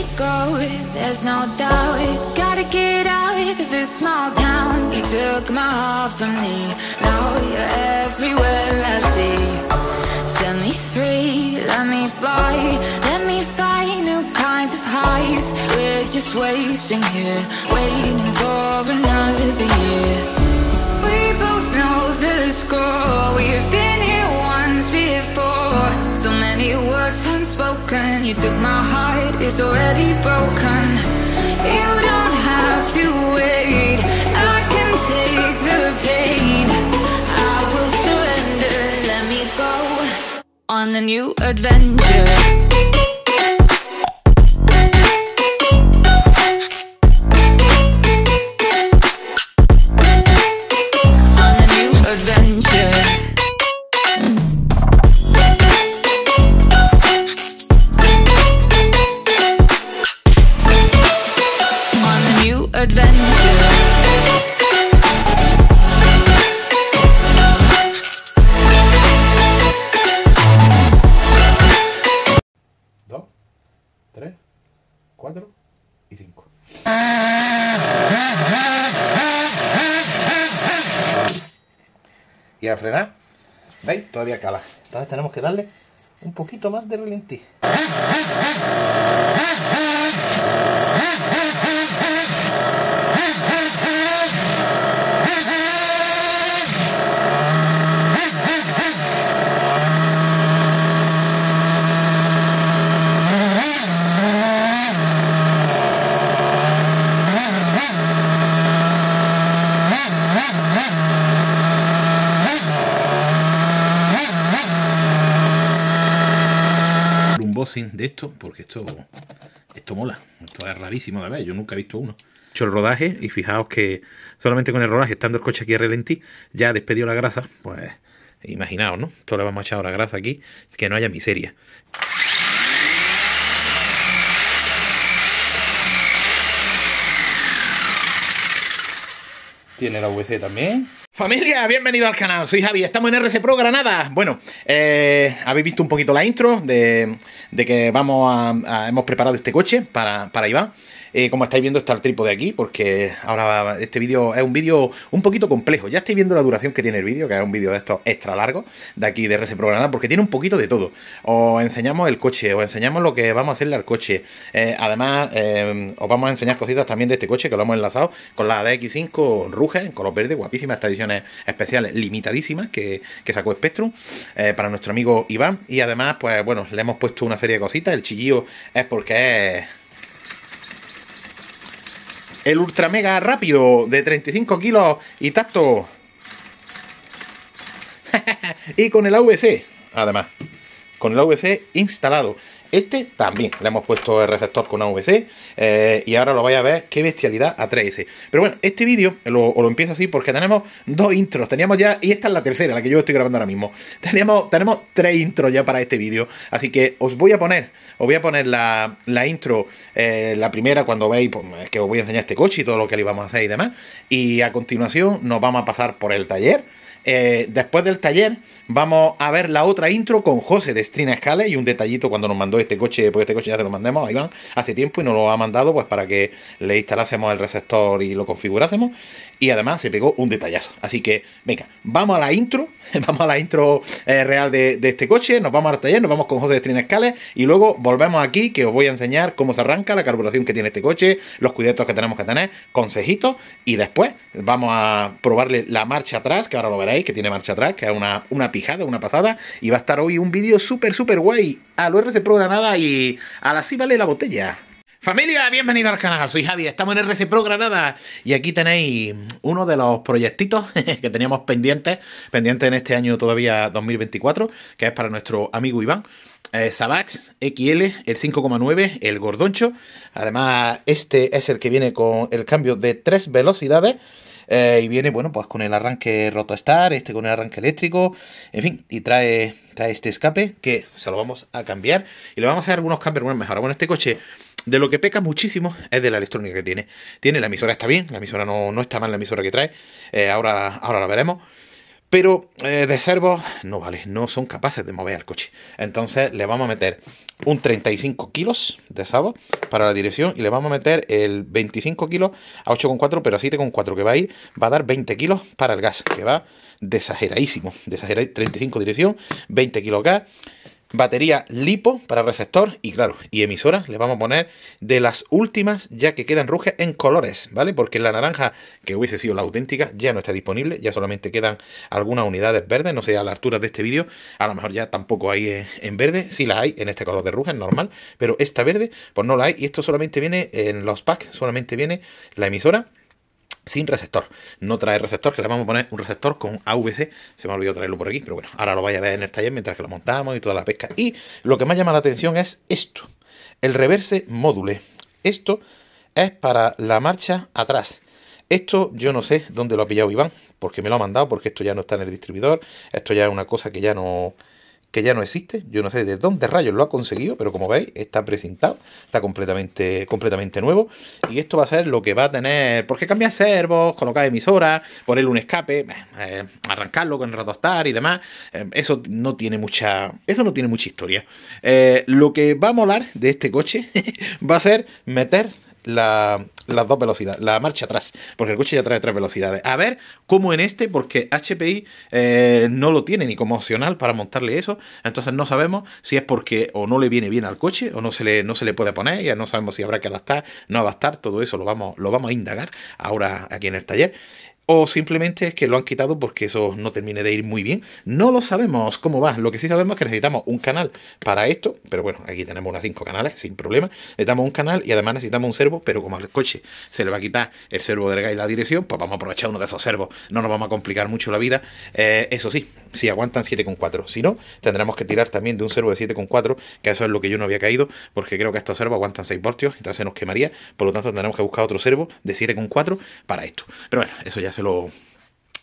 we go, there's no doubt Gotta get out of this small town You took my heart from me Now you're everywhere I see Set me free, let me fly Let me find new kinds of highs We're just wasting here Waiting for another year We both know the score We've been here so many words unspoken You took my heart, it's already broken You don't have to wait I can take the pain I will surrender, let me go On a new adventure a frenar. ¿Veis? Todavía cala. Entonces tenemos que darle un poquito más de relentí. esto, porque esto, esto mola. Esto es rarísimo de ver, yo nunca he visto uno. He hecho el rodaje y fijaos que solamente con el rodaje, estando el coche aquí a relentí, ya despedió la grasa, pues imaginaos, ¿no? Esto le vamos a echar ahora grasa aquí, que no haya miseria. Tiene la VC también. Familia, bienvenido al canal, soy Javi, estamos en RC Pro Granada. Bueno, eh, habéis visto un poquito la intro de, que vamos a, hemos preparado este coche para, para Iván. Eh, como estáis viendo está el tripo de aquí, porque ahora este vídeo es un vídeo un poquito complejo. Ya estáis viendo la duración que tiene el vídeo, que es un vídeo de estos extra largo de aquí de RS Programa, porque tiene un poquito de todo. Os enseñamos el coche, os enseñamos lo que vamos a hacerle al coche. Eh, además, eh, os vamos a enseñar cositas también de este coche, que lo hemos enlazado con la DX5 Ruge, en color verde, guapísimas estas ediciones especiales, limitadísimas, que, que sacó Spectrum, para nuestro amigo Iván. Y además, pues bueno, le hemos puesto una serie de cositas. El chillillo es porque es el ultra mega rápido de 35 kilos y tacto. y con el AVC, además. Con el AVC instalado. Este también le hemos puesto el receptor con AVC eh, y ahora lo vais a ver qué bestialidad atrae ese. Pero bueno, este vídeo lo, lo, empiezo así porque tenemos dos intros. Teníamos ya, y esta es la tercera, la que yo estoy grabando ahora mismo. teníamos tenemos tres intros ya para este vídeo. Así que os voy a poner os voy a poner la, intro, eh, la primera cuando veis, pues, que os voy a enseñar este coche y todo lo que le íbamos a hacer y demás. Y a continuación nos vamos a pasar por el taller. Eh, después del taller vamos a ver la otra intro con José de Strina Scale y un detallito cuando nos mandó este coche, porque este coche ya se lo mandamos a Iván hace tiempo y nos lo ha mandado pues para que le instalásemos el receptor y lo configurásemos y además se pegó un detallazo. Así que, venga, vamos a la intro, vamos a la intro eh, real de, este coche, nos vamos al taller, nos vamos con José de Trinescales y luego volvemos aquí que os voy a enseñar cómo se arranca, la carburación que tiene este coche, los cuidados que tenemos que tener, consejitos y después vamos a probarle la marcha atrás, que ahora lo veréis, que tiene marcha atrás, que es una, pijada, una pasada y va a estar hoy un vídeo súper, súper guay al se Pro Granada y a la sí vale la botella. Familia, Bienvenidos al canal, soy Javi, estamos en RC Pro Granada y aquí tenéis uno de los proyectitos que teníamos pendientes, pendiente en este año todavía 2024, que es para nuestro amigo Iván. Eh, Sabax XL, el 5,9, el gordoncho. Además, este es el que viene con el cambio de tres velocidades. Eh, y viene, bueno, pues con el arranque Rotostar, este con el arranque eléctrico, en fin, y trae, trae este escape que se lo vamos a cambiar y le vamos a hacer algunos cambios, bueno, mejor. Bueno, este coche de lo que peca muchísimo es de la electrónica que tiene. Tiene la emisora, está bien, la emisora no, no está mal, la emisora que trae. Eh, ahora, ahora la veremos. Pero eh, de servos no vale, no son capaces de mover el coche. Entonces le vamos a meter un 35 kilos de servo para la dirección y le vamos a meter el 25 kilos a 8,4, pero a 7,4 que va a ir, va a dar 20 kilos para el gas, que va desageradísimo. Desageradísimo, 35 dirección, 20 kilos gas batería lipo para receptor y claro, y emisora le vamos a poner de las últimas ya que quedan ruges en colores, ¿vale? Porque la naranja que hubiese sido la auténtica ya no está disponible, ya solamente quedan algunas unidades verdes, no sé a la altura de este vídeo, a lo mejor ya tampoco hay en verde, si sí la hay en este color de es normal, pero esta verde pues no la hay y esto solamente viene en los packs, solamente viene la emisora sin receptor. No trae receptor, que le vamos a poner un receptor con AVC. Se me ha olvidado traerlo por aquí, pero bueno, ahora lo vais a ver en el taller mientras que lo montamos y toda la pesca. Y lo que más llama la atención es esto, el reverse módulo. Esto es para la marcha atrás. Esto yo no sé dónde lo ha pillado Iván, porque me lo ha mandado, porque esto ya no está en el distribuidor. Esto ya es una cosa que ya no, que ya no existe. Yo no sé de dónde rayos lo ha conseguido, pero como veis, está presentado está completamente, completamente nuevo. Y esto va a ser lo que va a tener. Porque cambiar servos, colocar emisoras, ponerle un escape, eh, eh, arrancarlo con Ratostar y demás. Eh, eso no tiene mucha. Eso no tiene mucha historia. lo que va a molar de este coche va a ser meter la, las dos velocidades, la marcha atrás, porque el coche ya trae tres velocidades. A ver cómo en este, porque HPI eh, no lo tiene ni como opcional para montarle eso, entonces no sabemos si es porque o no le viene bien al coche o no se le, no se le puede poner, ya no sabemos si habrá que adaptar, no adaptar, todo eso lo vamos, lo vamos a indagar ahora aquí en el taller o simplemente es que lo han quitado porque eso no termine de ir muy bien. No lo sabemos cómo va. Lo que sí sabemos es que necesitamos un canal para esto, pero bueno, aquí tenemos unas 5 canales sin problema. Necesitamos un canal y además necesitamos un servo, pero como al coche se le va a quitar el servo de y la dirección, pues vamos a aprovechar uno de esos servos. No nos vamos a complicar mucho la vida. Eh, eso sí, si aguantan 7,4. Si no, tendremos que tirar también de un servo de 7,4, que eso es lo que yo no había caído, porque creo que estos servos aguantan 6 voltios, entonces se nos quemaría. Por lo tanto, tendremos que buscar otro servo de 7,4 para esto. Pero bueno, eso ya se que lo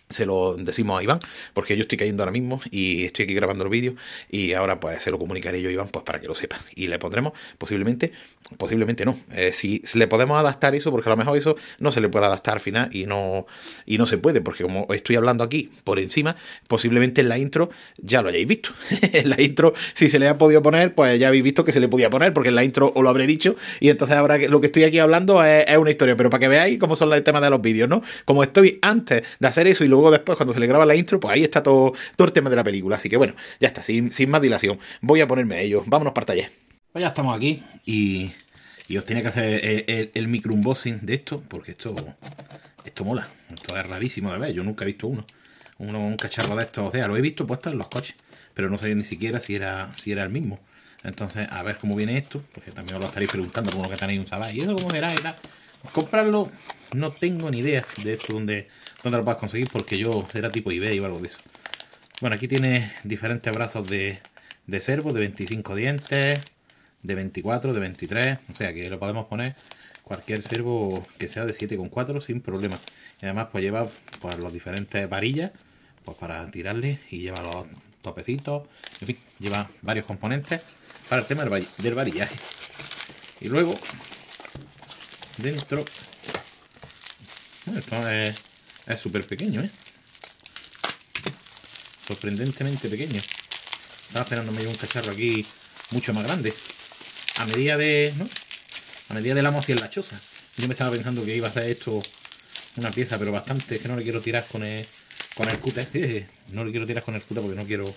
se lo decimos a Iván, porque yo estoy cayendo ahora mismo y estoy aquí grabando el vídeo y ahora pues se lo comunicaré yo a Iván pues para que lo sepa y le pondremos posiblemente, posiblemente no, eh, si le podemos adaptar eso, porque a lo mejor eso no se le puede adaptar al final y no, y no se puede, porque como estoy hablando aquí por encima, posiblemente en la intro ya lo hayáis visto, en la intro si se le ha podido poner, pues ya habéis visto que se le podía poner, porque en la intro os lo habré dicho y entonces ahora lo que estoy aquí hablando es, es una historia, pero para que veáis cómo son los temas de los vídeos, ¿no? Como estoy antes de hacer eso y lo luego después cuando se le graba la intro, pues ahí está todo, todo el tema de la película. Así que bueno, ya está, sin, más dilación. Voy a ponerme a ello. Vámonos para taller. Pues ya estamos aquí y, os tiene que hacer el, micro unboxing de esto, porque esto, esto mola. Esto es rarísimo de ver, yo nunca he visto uno. uno un cacharro de estos, o sea, lo he visto puesto en los coches, pero no sé ni siquiera si era, si era el mismo. Entonces, a ver cómo viene esto, porque también os lo estaréis preguntando, como lo que tenéis un sabá. ¿y eso cómo será? comprarlo no tengo ni idea de esto dónde, dónde lo a conseguir porque yo era tipo eBay o algo de eso. Bueno, aquí tiene diferentes brazos de, servo, de 25 dientes, de 24, de 23. O sea que lo podemos poner cualquier servo que sea de 7,4 sin problema. Y además pues lleva pues, los diferentes varillas pues, para tirarle y lleva los topecitos. En fin, lleva varios componentes para el tema del varillaje. Y luego, dentro esto es súper pequeño, ¿eh? Sorprendentemente pequeño. Estaba esperando un cacharro aquí mucho más grande. A medida de. ¿no? A medida de la mocia la choza. Yo me estaba pensando que iba a hacer esto una pieza, pero bastante. que no le quiero tirar con el, con el eh, No le quiero tirar con el cuta porque no quiero.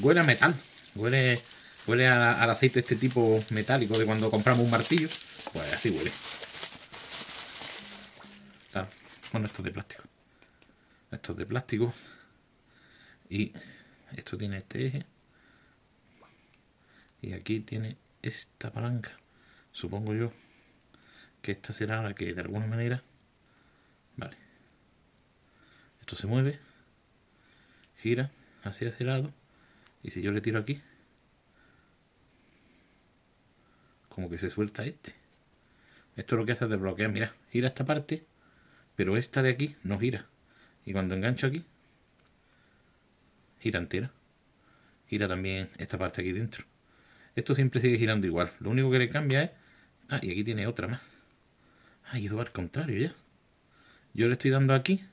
Huele a metal. Huele. Huele al aceite este tipo metálico de cuando compramos un martillo. Pues así huele. Bueno, esto es de plástico. Esto es de plástico. Y esto tiene este eje. Y aquí tiene esta palanca. Supongo yo que esta será la que de alguna manera... Vale. Esto se mueve. Gira hacia ese lado. Y si yo le tiro aquí... Como que se suelta este. Esto lo que hace es desbloquear. Mira, gira esta parte pero esta de aquí no gira. Y cuando engancho aquí, gira entera. Gira también esta parte aquí dentro. Esto siempre sigue girando igual. Lo único que le cambia es... Ah, y aquí tiene otra más. Ah, y eso al contrario ya. Yo le estoy dando aquí.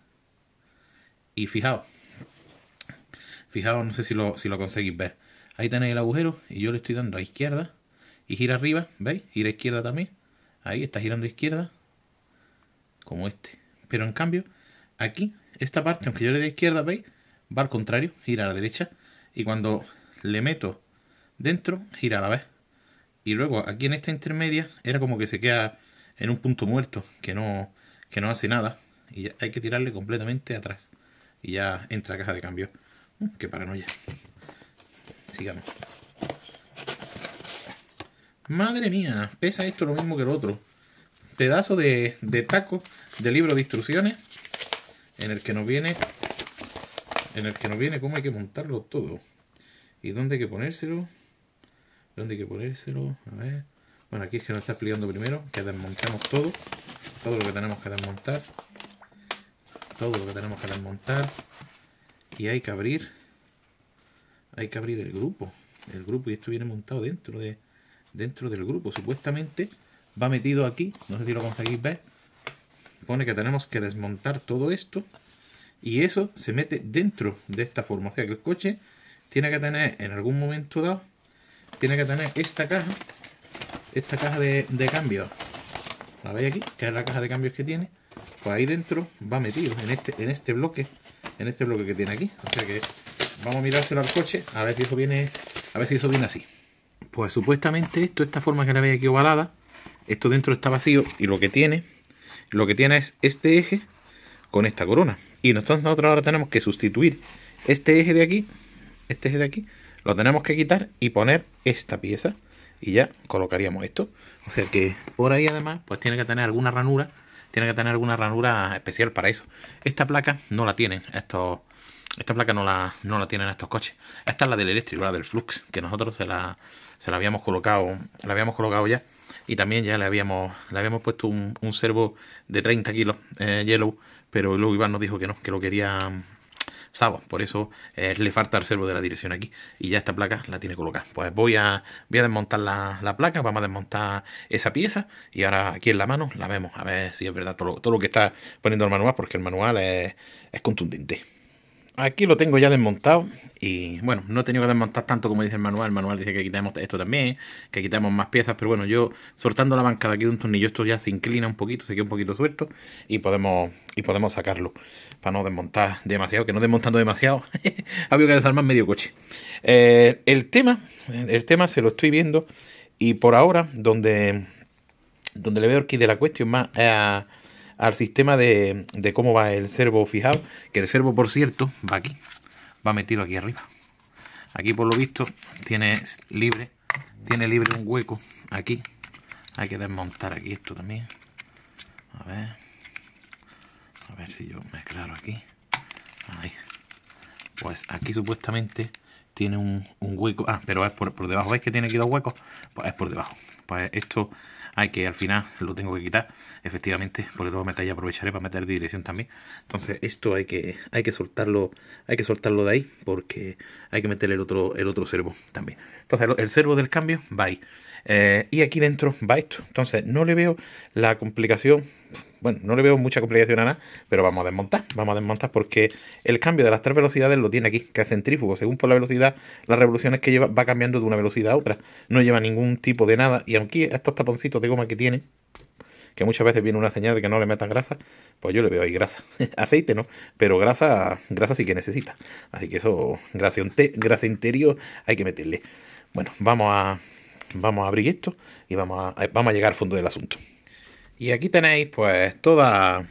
Y fijaos. Fijaos, no sé si lo, si lo conseguís ver. Ahí tenéis el agujero y yo le estoy dando a izquierda. Y gira arriba, ¿veis? Gira a izquierda también. Ahí está girando a izquierda. Como este. Pero en cambio, aquí, esta parte, aunque yo le dé izquierda, ¿veis? Va al contrario, gira a la derecha. Y cuando le meto dentro, gira a la vez. Y luego aquí en esta intermedia era como que se queda en un punto muerto, que no, que no hace nada. Y hay que tirarle completamente atrás. Y ya entra a caja de cambio. Mm, ¡Qué paranoia! Sigamos. Madre mía, pesa esto lo mismo que el otro pedazo de, de taco de libro de instrucciones en el que nos viene en el que nos viene cómo hay que montarlo todo y dónde hay que ponérselo dónde hay que ponérselo bueno aquí es que nos está explicando primero que desmontamos todo todo lo que tenemos que desmontar todo lo que tenemos que desmontar y hay que abrir hay que abrir el grupo el grupo y esto viene montado dentro de dentro del grupo supuestamente va metido aquí, no sé si lo conseguís ver, pone que tenemos que desmontar todo esto y eso se mete dentro de esta forma, o sea que el coche tiene que tener en algún momento dado, tiene que tener esta caja, esta caja de, cambio, cambios, la veis aquí, que es la caja de cambios que tiene, pues ahí dentro va metido, en este, en este bloque, en este bloque que tiene aquí, o sea que vamos a mirárselo al coche a ver si eso viene, a ver si eso viene así. Pues supuestamente esto, esta forma que la veis aquí ovalada, esto dentro está vacío y lo que tiene, lo que tiene es este eje con esta corona. Y nosotros ahora tenemos que sustituir este eje de aquí, este eje de aquí, lo tenemos que quitar y poner esta pieza. Y ya colocaríamos esto. O sea que por ahí además pues tiene que tener alguna ranura, tiene que tener alguna ranura especial para eso. Esta placa no la tienen estos... Esta placa no la, no la tienen estos coches. Esta es la del eléctrico, la del Flux, que nosotros se la, se la habíamos colocado, la habíamos colocado ya y también ya le habíamos, le habíamos puesto un, un servo de 30 kilos eh, yellow, pero luego Iván nos dijo que no, que lo quería mm, Sabo, por eso eh, le falta el servo de la dirección aquí y ya esta placa la tiene colocada. Pues voy a, voy a desmontar la, placa, vamos a desmontar esa pieza y ahora aquí en la mano la vemos, a ver si es verdad todo, todo lo que está poniendo el manual, porque el manual es contundente. Aquí lo tengo ya desmontado y bueno, no he tenido que desmontar tanto como dice el manual. El manual dice que quitamos esto también, que quitamos más piezas, pero bueno, yo soltando la bancada aquí de un tornillo, esto ya se inclina un poquito, se queda un poquito suelto y podemos, y podemos sacarlo para no desmontar demasiado, que no desmontando demasiado, ha habido que desarmar medio coche. Eh, el tema, el tema se lo estoy viendo y por ahora donde, donde le veo aquí de la cuestión más... Eh, al sistema de, de cómo va el servo fijado, que el servo, por cierto, va aquí, va metido aquí arriba. Aquí, por lo visto, tiene libre, tiene libre un hueco aquí. Hay que desmontar aquí esto también. A ver. A ver si yo me aclaro aquí. Pues aquí supuestamente tiene un, un hueco. Ah, pero es por, por, debajo. ¿Veis que tiene aquí dos huecos? Pues es por debajo. Pues esto hay ah, que al final lo tengo que quitar, efectivamente, porque luego me y aprovecharé para meter dirección también. Entonces, esto hay que, hay que soltarlo, hay que soltarlo de ahí, porque hay que meter el otro, el otro servo también. Entonces, el servo del cambio va ahí. Eh, y aquí dentro va esto. Entonces, no le veo la complicación. Bueno, no le veo mucha complicación a nada, pero vamos a desmontar. Vamos a desmontar porque el cambio de las tres velocidades lo tiene aquí, que es centrífugo. Según por la velocidad, las revoluciones que lleva va cambiando de una velocidad a otra. No lleva ningún tipo de nada. Y aunque estos taponcitos de goma que tiene, que muchas veces viene una señal de que no le metan grasa, pues yo le veo ahí grasa. Aceite no, pero grasa, grasa sí que necesita. Así que eso, grasa, grasa interior hay que meterle. Bueno, vamos a vamos a abrir esto y vamos a, eh, vamos a llegar al fondo del asunto. Y aquí tenéis pues toda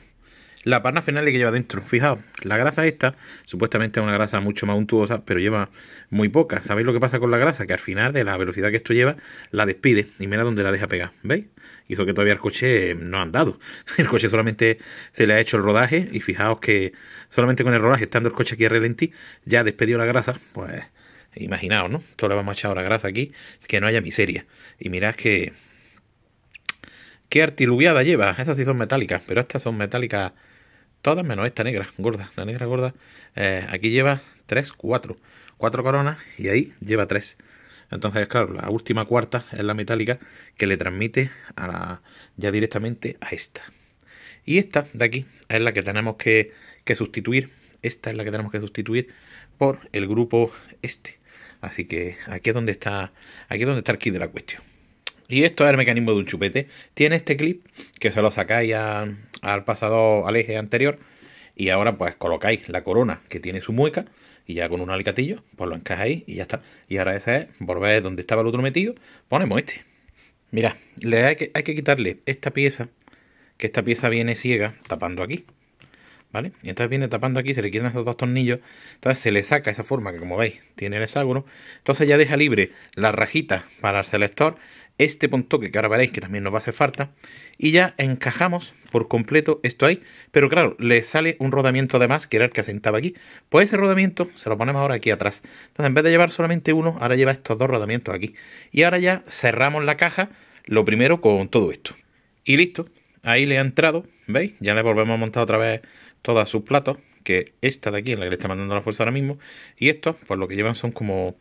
la final que lleva dentro. Fijaos, la grasa esta, supuestamente es una grasa mucho más untuosa, pero lleva muy poca. ¿Sabéis lo que pasa con la grasa? Que al final de la velocidad que esto lleva, la despide y mira dónde la deja pegar. ¿Veis? Hizo que todavía el coche no ha andado. El coche solamente se le ha hecho el rodaje y fijaos que solamente con el rodaje, estando el coche aquí a ralentí, ya despedió la grasa. Pues Imaginaos, ¿no? Todo le vamos a echar ahora grasa aquí, que no haya miseria. Y mirad que... ¿Qué artiluviada lleva? esas sí son metálicas, pero estas son metálicas todas menos esta negra, gorda. La negra gorda eh, aquí lleva 3, 4. 4 coronas y ahí lleva 3. Entonces, claro, la última cuarta es la metálica que le transmite a la, ya directamente a esta. Y esta de aquí es la que tenemos que sustituir. Esta es la que tenemos que sustituir por el grupo este. Así que aquí es donde está, aquí donde está el kit de la cuestión. Y esto es el mecanismo de un chupete. Tiene este clip que se lo sacáis al pasado, al eje anterior. Y ahora pues colocáis la corona que tiene su mueca y ya con un alicatillo, pues lo encajáis y ya está. Y ahora esa es, volver donde estaba el otro metido, ponemos este. Mira, que, hay que quitarle esta pieza, que esta pieza viene ciega, tapando aquí. ¿vale? Y entonces viene tapando aquí, se le quitan esos dos tornillos, entonces se le saca esa forma que como veis tiene el hexágono, entonces ya deja libre la rajita para el selector, este punto que ahora veréis que también nos va a hacer falta, y ya encajamos por completo esto ahí, pero claro, le sale un rodamiento de más, que era el que asentaba aquí, pues ese rodamiento se lo ponemos ahora aquí atrás, entonces en vez de llevar solamente uno, ahora lleva estos dos rodamientos aquí, y ahora ya cerramos la caja, lo primero con todo esto, y listo, ahí le ha entrado, ¿veis? Ya le volvemos a montar otra vez todas sus platos, que esta de aquí En la que le está mandando la fuerza ahora mismo, y estos, pues lo que llevan son como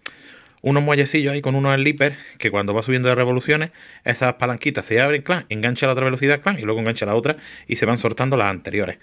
unos muellecillos ahí con unos slippers que cuando va subiendo de revoluciones, esas palanquitas se abren, clan, engancha la otra velocidad, clan, y luego engancha la otra y se van soltando las anteriores.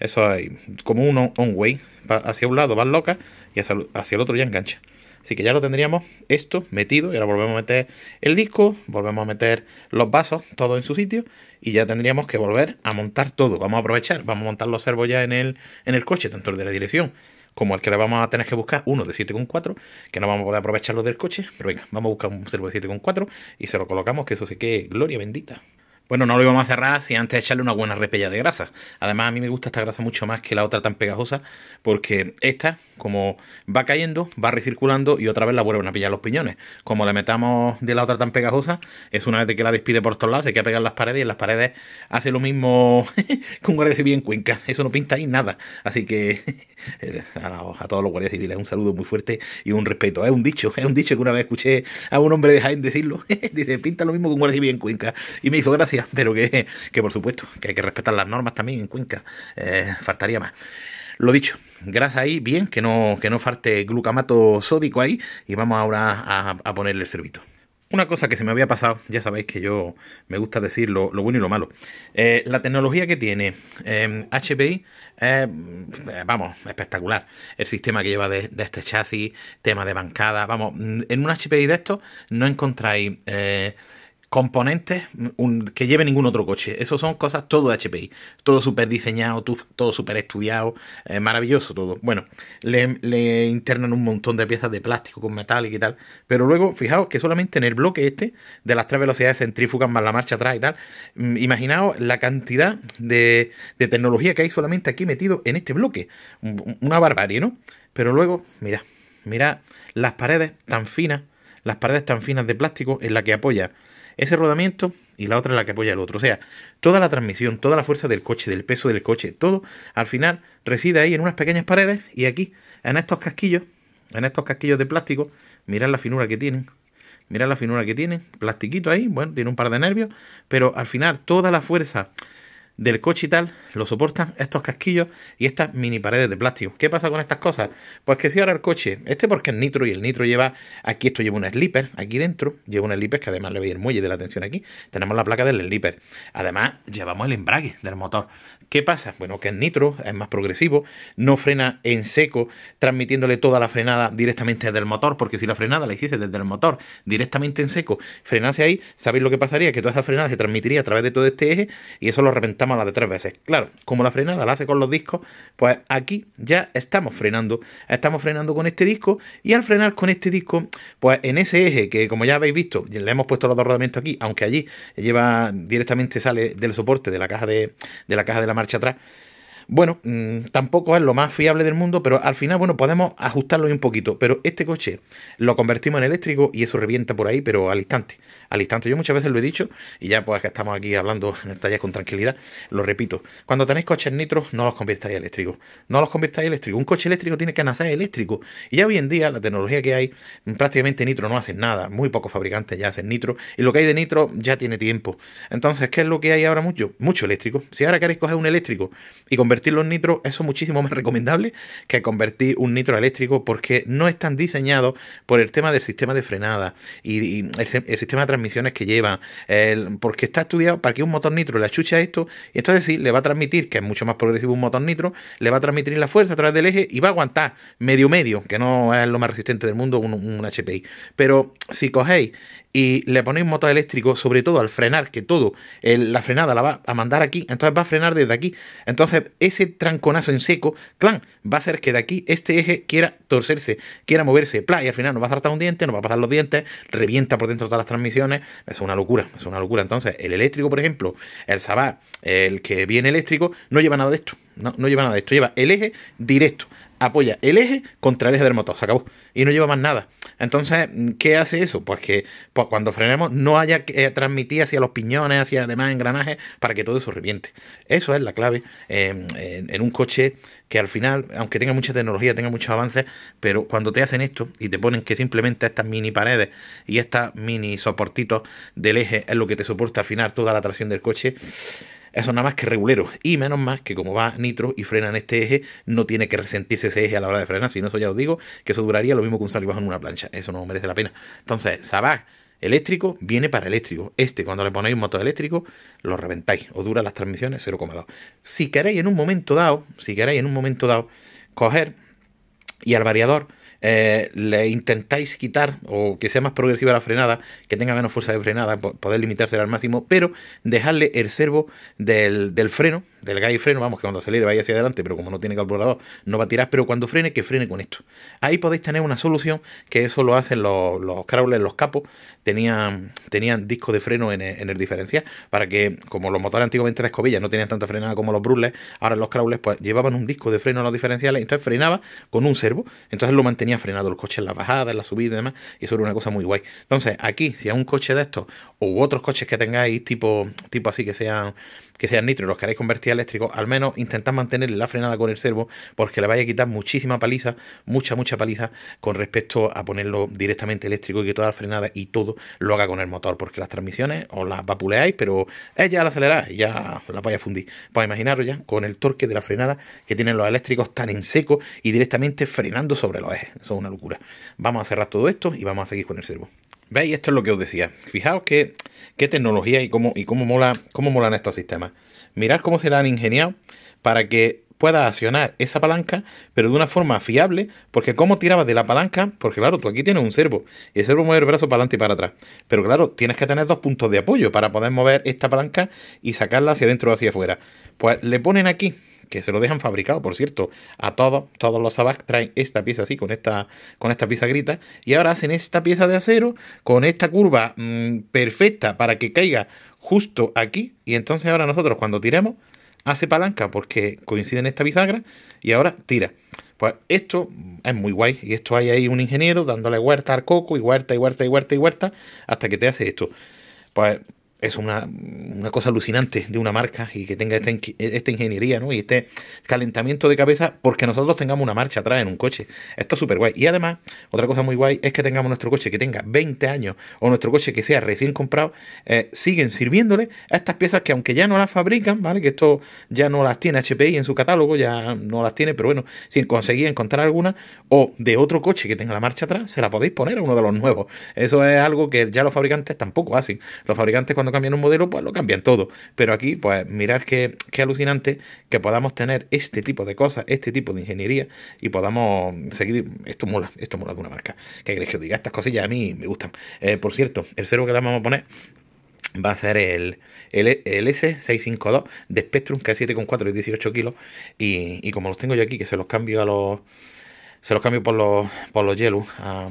Eso hay como un on-way. Hacia un lado van loca y hacia el otro ya engancha. Así que ya lo tendríamos esto metido. Y ahora volvemos a meter el disco, volvemos a meter los vasos, todo en su sitio. Y ya tendríamos que volver a montar todo. Vamos a aprovechar, vamos a montar los servos ya en el, en el coche, tanto el de la dirección como el que le vamos a tener que buscar, uno de 7,4, que no vamos a poder aprovecharlo del coche, pero venga, vamos a buscar un servo de 7,4 y se lo colocamos, que eso se que gloria bendita. Bueno, no lo íbamos a cerrar sin antes echarle una buena repella de grasa. Además, a mí me gusta esta grasa mucho más que la otra tan pegajosa, porque esta, como va cayendo, va recirculando y otra vez la vuelven a pillar los piñones. Como la metamos de la otra tan pegajosa, es una vez que la despide por todos lados, se queda pegada en las paredes y en las paredes hace lo mismo con un guardia civil en Cuenca. Eso no pinta ahí nada. Así que a, todos los guardias civiles un saludo muy fuerte y un respeto. Es un dicho, es un dicho que una vez escuché a un hombre de Jaén decirlo. Dice, pinta lo mismo que un guardia civil en Cuenca. Y me hizo gracia pero que, por supuesto, que hay que respetar las normas también en Cuenca. Eh, faltaría más. Lo dicho, grasa ahí, bien, que no, que no falte glucamato sódico ahí, y vamos ahora a, ponerle el servito Una cosa que se me había pasado, ya sabéis que yo me gusta decir lo, bueno y lo malo. Eh, la tecnología que tiene em, HPI eh, vamos, espectacular. El sistema que lleva de, de, este chasis, tema de bancada, vamos, en un HPI de estos no encontráis eh, componentes que lleve ningún otro coche. Eso son cosas todo HPI. Todo súper diseñado, todo súper estudiado, eh, maravilloso todo. Bueno, le, internan un montón de piezas de plástico con metal y tal. Pero luego, fijaos que solamente en el bloque este, de las tres velocidades centrífugas más la marcha atrás y tal, mm, imaginaos la cantidad de, de tecnología que hay solamente aquí metido en este bloque. Una barbarie, ¿no? Pero luego, mira, mira las paredes tan finas, las paredes tan finas de plástico en la que apoya ese rodamiento y la otra es la que apoya el otro. O sea, toda la transmisión, toda la fuerza del coche, del peso del coche, todo al final reside ahí en unas pequeñas paredes y aquí, en estos casquillos, en estos casquillos de plástico, mirad la finura que tienen. Mirad la finura que tienen, plastiquito ahí, bueno, tiene un par de nervios, pero al final toda la fuerza del coche y tal lo soportan estos casquillos y estas mini paredes de plástico. ¿Qué pasa con estas cosas? Pues que si ahora el coche, este porque es nitro y el nitro lleva, aquí esto lleva un slipper, aquí dentro lleva un slipper que además le veis el muelle de la tensión aquí, tenemos la placa del slipper, además llevamos el embrague del motor. ¿Qué pasa? Bueno, que es nitro, es más progresivo, no frena en seco, transmitiéndole toda la frenada directamente desde el motor, porque si la frenada la hiciese desde el motor directamente en seco, frenase ahí, ¿sabéis lo que pasaría? Que toda esa frenada se transmitiría a través de todo este eje y eso lo reventamos a la de tres veces. Claro, como la frenada la hace con los discos, pues aquí ya estamos frenando, estamos frenando con este disco y al frenar con este disco, pues en ese eje que como ya habéis visto, le hemos puesto los dos rodamientos aquí, aunque allí lleva directamente sale del soporte de la caja de, de la caja de la marcha atrás bueno, mm, tampoco es lo más fiable del mundo, pero al final, bueno, podemos ajustarlo un poquito. Pero este coche lo convertimos en eléctrico y eso revienta por ahí, pero al instante. Al instante. Yo muchas veces lo he dicho y ya pues que estamos aquí hablando en el taller con tranquilidad, lo repito. Cuando tenéis coches nitros, no los convirtáis eléctricos. No los convirtáis eléctrico, Un coche eléctrico tiene que nacer eléctrico. Y ya hoy en día, la tecnología que hay, mm, prácticamente nitro no hace nada. Muy pocos fabricantes ya hacen nitro. Y lo que hay de nitro ya tiene tiempo. Entonces, ¿qué es lo que hay ahora mucho? Mucho eléctrico. Si ahora queréis coger un eléctrico y convertirlo convertirlo en nitro, eso es muchísimo más recomendable que convertir un nitro eléctrico porque no están diseñados por el tema del sistema de frenada y, el, sistema de transmisiones que lleva, porque está estudiado para que un motor nitro le achuche a esto y entonces sí, le va a transmitir, que es mucho más progresivo un motor nitro, le va a transmitir la fuerza a través del eje y va a aguantar medio medio, que no es lo más resistente del mundo, un, HPI. Pero si cogéis y le ponéis un motor eléctrico, sobre todo al frenar, que todo, la frenada la va a mandar aquí, entonces va a frenar desde aquí. Entonces ese tranconazo en seco, clan, va a ser que de aquí este eje quiera torcerse, quiera moverse, playa, y al final nos va a saltar un diente, nos va a pasar los dientes, revienta por dentro todas las transmisiones, es una locura, es una locura. Entonces, el eléctrico, por ejemplo, el Sabah, el que viene eléctrico, no lleva nada de esto, no lleva nada de esto, lleva el eje directo apoya ah, pues el eje contra el eje del motor, se acabó. Y no lleva más nada. Entonces, ¿qué hace eso? Pues que pues, cuando frenemos no haya que eh, transmitir hacia los piñones, hacia demás engranajes, para que todo eso reviente. Eso es la clave em, en, en, un coche que al final, aunque tenga mucha tecnología, tenga muchos avances, pero cuando te hacen esto y te ponen que simplemente estas mini paredes y estas mini soportitos del eje es lo que te soporta al final toda la tracción del coche, eso nada más que reguleros. Y menos más que como va nitro y frena en este eje, no tiene que resentirse ese eje a la hora de frenar. Si no, eso ya os digo, que eso duraría lo mismo que un salibajo en una plancha. Eso no merece la pena. Entonces, sabá eléctrico viene para eléctrico. Este, cuando le ponéis un motor eléctrico, lo reventáis. o dura las transmisiones 0,2. Si queréis en un momento dado, si queréis en un momento dado, coger y al variador eh, le intentáis quitar o que sea más progresiva la frenada, que tenga menos fuerza de frenada, poder limitarse al máximo, pero dejarle el servo del freno del freno, vamos, que cuando salir vaya hacia adelante, pero como no tiene carburador, no va a tirar, pero cuando frene, que frene con esto. Ahí podéis tener una solución, que eso lo hacen los, los crawlers, los capos, tenían, tenían disco de freno en el, diferencial, para que, como los motores antiguamente de escobillas no tenían tanta frenada como los brules ahora los crawlers pues, llevaban un disco de freno en los diferenciales, entonces frenaba con un servo, entonces lo mantenía frenado el coche en la bajada, en la subida y demás, y eso era una cosa muy guay. Entonces, aquí, si a un coche de estos, u otros coches que tengáis tipo, tipo así que sean, que sean nitro, los queráis convertir eléctrico, al menos intentad mantener la frenada con el servo, porque le vaya a quitar muchísima paliza, mucha, mucha paliza, con respecto a ponerlo directamente eléctrico y que toda la frenada y todo lo haga con el motor, porque las transmisiones os las vapuleáis, pero ella al acelerar ya la vaya a fundir. para pues imaginaros ya con el torque de la frenada que tienen los eléctricos tan en seco y directamente frenando sobre los ejes. Eso es una locura. Vamos a cerrar todo esto y vamos a seguir con el servo. ¿Veis? Esto es lo que os decía. Fijaos que tecnología y cómo, y cómo mola, cómo molan estos sistemas. Mirad cómo se la han ingeniado para que pueda accionar esa palanca, pero de una forma fiable, porque cómo tirabas de la palanca, porque claro, tú aquí tienes un servo, y el servo mueve el brazo para adelante y para atrás, pero claro, tienes que tener dos puntos de apoyo para poder mover esta palanca y sacarla hacia adentro o hacia afuera. Pues le ponen aquí, que se lo dejan fabricado, por cierto, a todos, todos los Sabac traen esta pieza así, con esta, con pieza grita, y ahora hacen esta pieza de acero con esta curva mm, perfecta para que caiga justo aquí y entonces ahora nosotros cuando tiremos hace palanca porque coincide en esta bisagra y ahora tira. Pues esto es muy guay y esto hay ahí un ingeniero dándole huerta al coco y huerta y huerta y huerta y huerta hasta que te hace esto. Pues es una, cosa alucinante de una marca y que tenga esta, ingeniería ¿no? y este calentamiento de cabeza porque nosotros tengamos una marcha atrás en un coche. Esto es súper guay. Y además, otra cosa muy guay es que tengamos nuestro coche que tenga 20 años o nuestro coche que sea recién comprado, eh, siguen sirviéndole a estas piezas que aunque ya no las fabrican, ¿vale? que esto ya no las tiene HPI en su catálogo, ya no las tiene, pero bueno, si conseguís encontrar alguna o de otro coche que tenga la marcha atrás, se la podéis poner a uno de los nuevos. Eso es algo que ya los fabricantes tampoco hacen. Los fabricantes cuando cambian un modelo, pues lo cambian todo. Pero aquí, pues mirad que qué alucinante que podamos tener este tipo de cosas, este tipo de ingeniería y podamos seguir. Esto mola, esto mola de una marca. Que queréis que diga, estas cosillas a mí me gustan. Eh, por cierto, el cero que le vamos a poner va a ser el, el, S652 de Spectrum, que es 7,4 y 18 kilos. y como los tengo yo aquí, que se los cambio a los se los cambio por los, por los Yellow, a,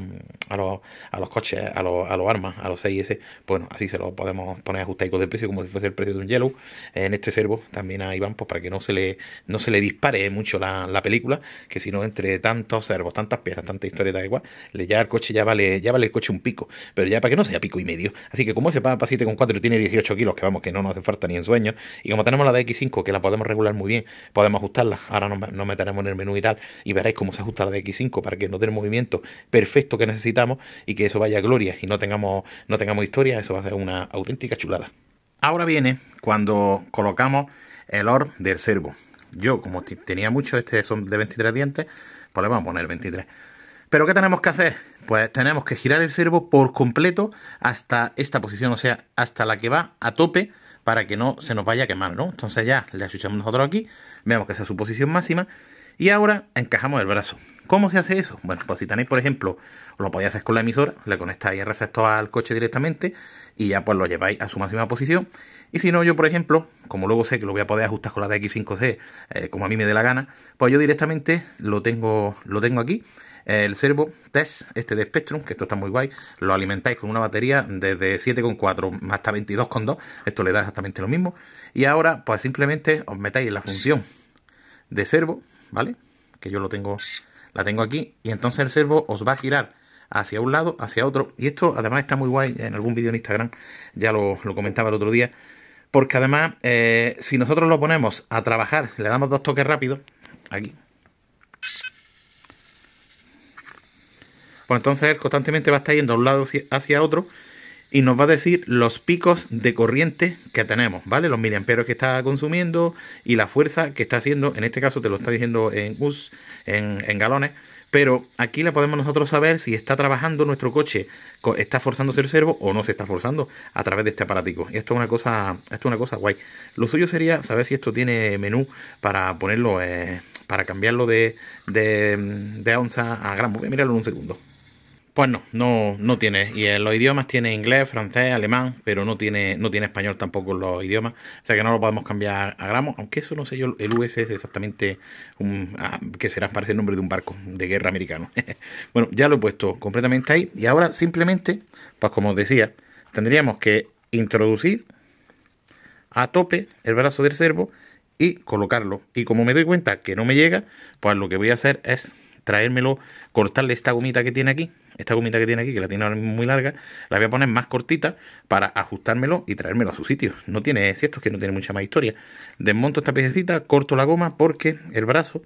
a, los, a los coches, a los, a los armas, a los 6S. Bueno, así se los podemos poner ajustados de precio, como si fuese el precio de un Yellow. En este servo también a Iván, pues para que no se le, no se le dispare mucho la, película, que si no, entre tantos servos, tantas piezas, tanta historia, da igual, le, ya el coche ya vale, ya vale el coche un pico, pero ya para que no sea pico y medio. Así que como ese Papa 7,4 tiene 18 kilos, que vamos, que no nos hace falta ni en sueño. y como tenemos la DX5, que la podemos regular muy bien, podemos ajustarla, ahora nos, meteremos en el menú y tal, y veréis cómo se ajusta la X5 para que nos dé el movimiento perfecto que necesitamos y que eso vaya a gloria y no tengamos, no tengamos historia, eso va a ser una auténtica chulada. Ahora viene cuando colocamos el OR del servo. Yo, como tenía mucho, este son de 23 dientes, pues le vamos a poner 23. ¿Pero qué tenemos que hacer? Pues tenemos que girar el servo por completo hasta esta posición, o sea, hasta la que va a tope para que no se nos vaya a quemar, ¿no? Entonces ya le achuchamos nosotros aquí, vemos que esa es su posición máxima y ahora encajamos el brazo. ¿Cómo se hace eso? Bueno, pues si tenéis, por ejemplo, lo podéis hacer con la emisora, le conectáis el receptor al coche directamente y ya pues lo lleváis a su máxima posición. Y si no, yo, por ejemplo, como luego sé que lo voy a poder ajustar con la de x 5 c eh, como a mí me dé la gana, pues yo directamente lo tengo, lo tengo aquí. El servo test, este de Spectrum, que esto está muy guay, lo alimentáis con una batería desde 7,4 hasta 22,2. Esto le da exactamente lo mismo. Y ahora, pues simplemente os metáis en la función de servo, ¿vale? Que yo lo tengo, la tengo aquí. Y entonces el servo os va a girar hacia un lado, hacia otro. Y esto además está muy guay, en algún vídeo en Instagram ya lo, comentaba el otro día. Porque además, eh, si nosotros lo ponemos a trabajar, le damos dos toques rápidos, aquí. Pues entonces él constantemente va a estar yendo a un lado hacia otro y nos va a decir los picos de corriente que tenemos, ¿vale? Los miliamperios que está consumiendo y la fuerza que está haciendo, en este caso te lo está diciendo en US, en, galones, pero aquí le podemos nosotros saber si está trabajando nuestro coche, está forzando el servo o no se está forzando a través de este aparatico. Esto es una cosa, esto es una cosa guay. Lo suyo sería saber si esto tiene menú para ponerlo, eh, para cambiarlo de, onza a gramo. Voy a mirarlo en un segundo. Pues no, no, tiene. Y en eh, los idiomas tiene inglés, francés, alemán, pero no tiene, no tiene español tampoco en los idiomas. O sea que no lo podemos cambiar a gramos, aunque eso no sé yo, el US es exactamente un, ah, que será, parece el nombre de un barco de guerra americano. bueno, ya lo he puesto completamente ahí. Y ahora simplemente, pues como os decía, tendríamos que introducir a tope el brazo del servo y colocarlo. Y como me doy cuenta que no me llega, pues lo que voy a hacer es traérmelo, cortarle esta gomita que tiene aquí esta gomita que tiene aquí, que la tiene muy larga, la voy a poner más cortita para ajustármelo y traérmelo a su sitio. No tiene, si esto es que no tiene mucha más historia. Desmonto esta piececita, corto la goma porque el brazo,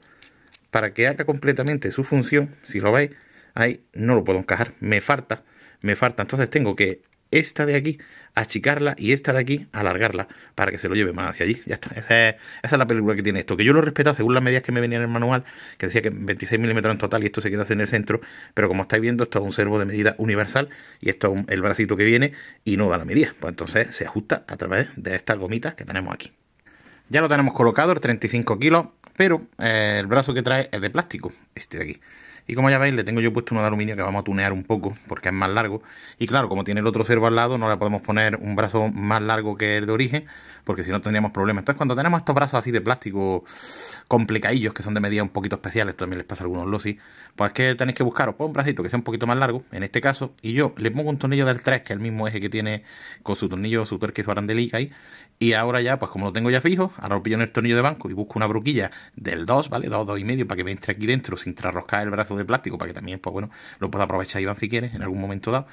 para que haga completamente su función, si lo veis, ahí no lo puedo encajar, me falta, me falta. Entonces tengo que esta de aquí, achicarla y esta de aquí, alargarla, para que se lo lleve más hacia allí. Ya está. Esa es, la película que tiene esto. Que yo lo he respetado según las medidas que me venían en el manual, que decía que 26 milímetros en total y esto se queda en el centro. Pero como estáis viendo, esto es un servo de medida universal y esto es el bracito que viene y no da la medida. Pues entonces se ajusta a través de estas gomitas que tenemos aquí. Ya lo tenemos colocado, el 35 kilos, pero eh, el brazo que trae es de plástico, este de aquí. Y como ya veis, le tengo yo puesto uno de aluminio que vamos a tunear un poco, porque es más largo. Y claro, como tiene el otro cervo al lado, no le podemos poner un brazo más largo que el de origen, porque si no tendríamos problemas. Entonces, cuando tenemos estos brazos así de plástico complicadillos, que son de medida un poquito especiales, también les pasa a algunos sí pues es que tenéis que buscaros pues, un bracito que sea un poquito más largo, en este caso, y yo le pongo un tornillo del 3, que es el mismo eje que tiene con su tornillo, su tuerque su arandelica Y ahora ya, pues como lo tengo ya fijo, ahora pillo en el tornillo de banco y busco una broquilla del 2, ¿vale? 2, 2,5 para que me entre aquí dentro sin trasroscar el brazo de plástico para que también, pues bueno, lo pueda aprovechar Iván si quieres en algún momento dado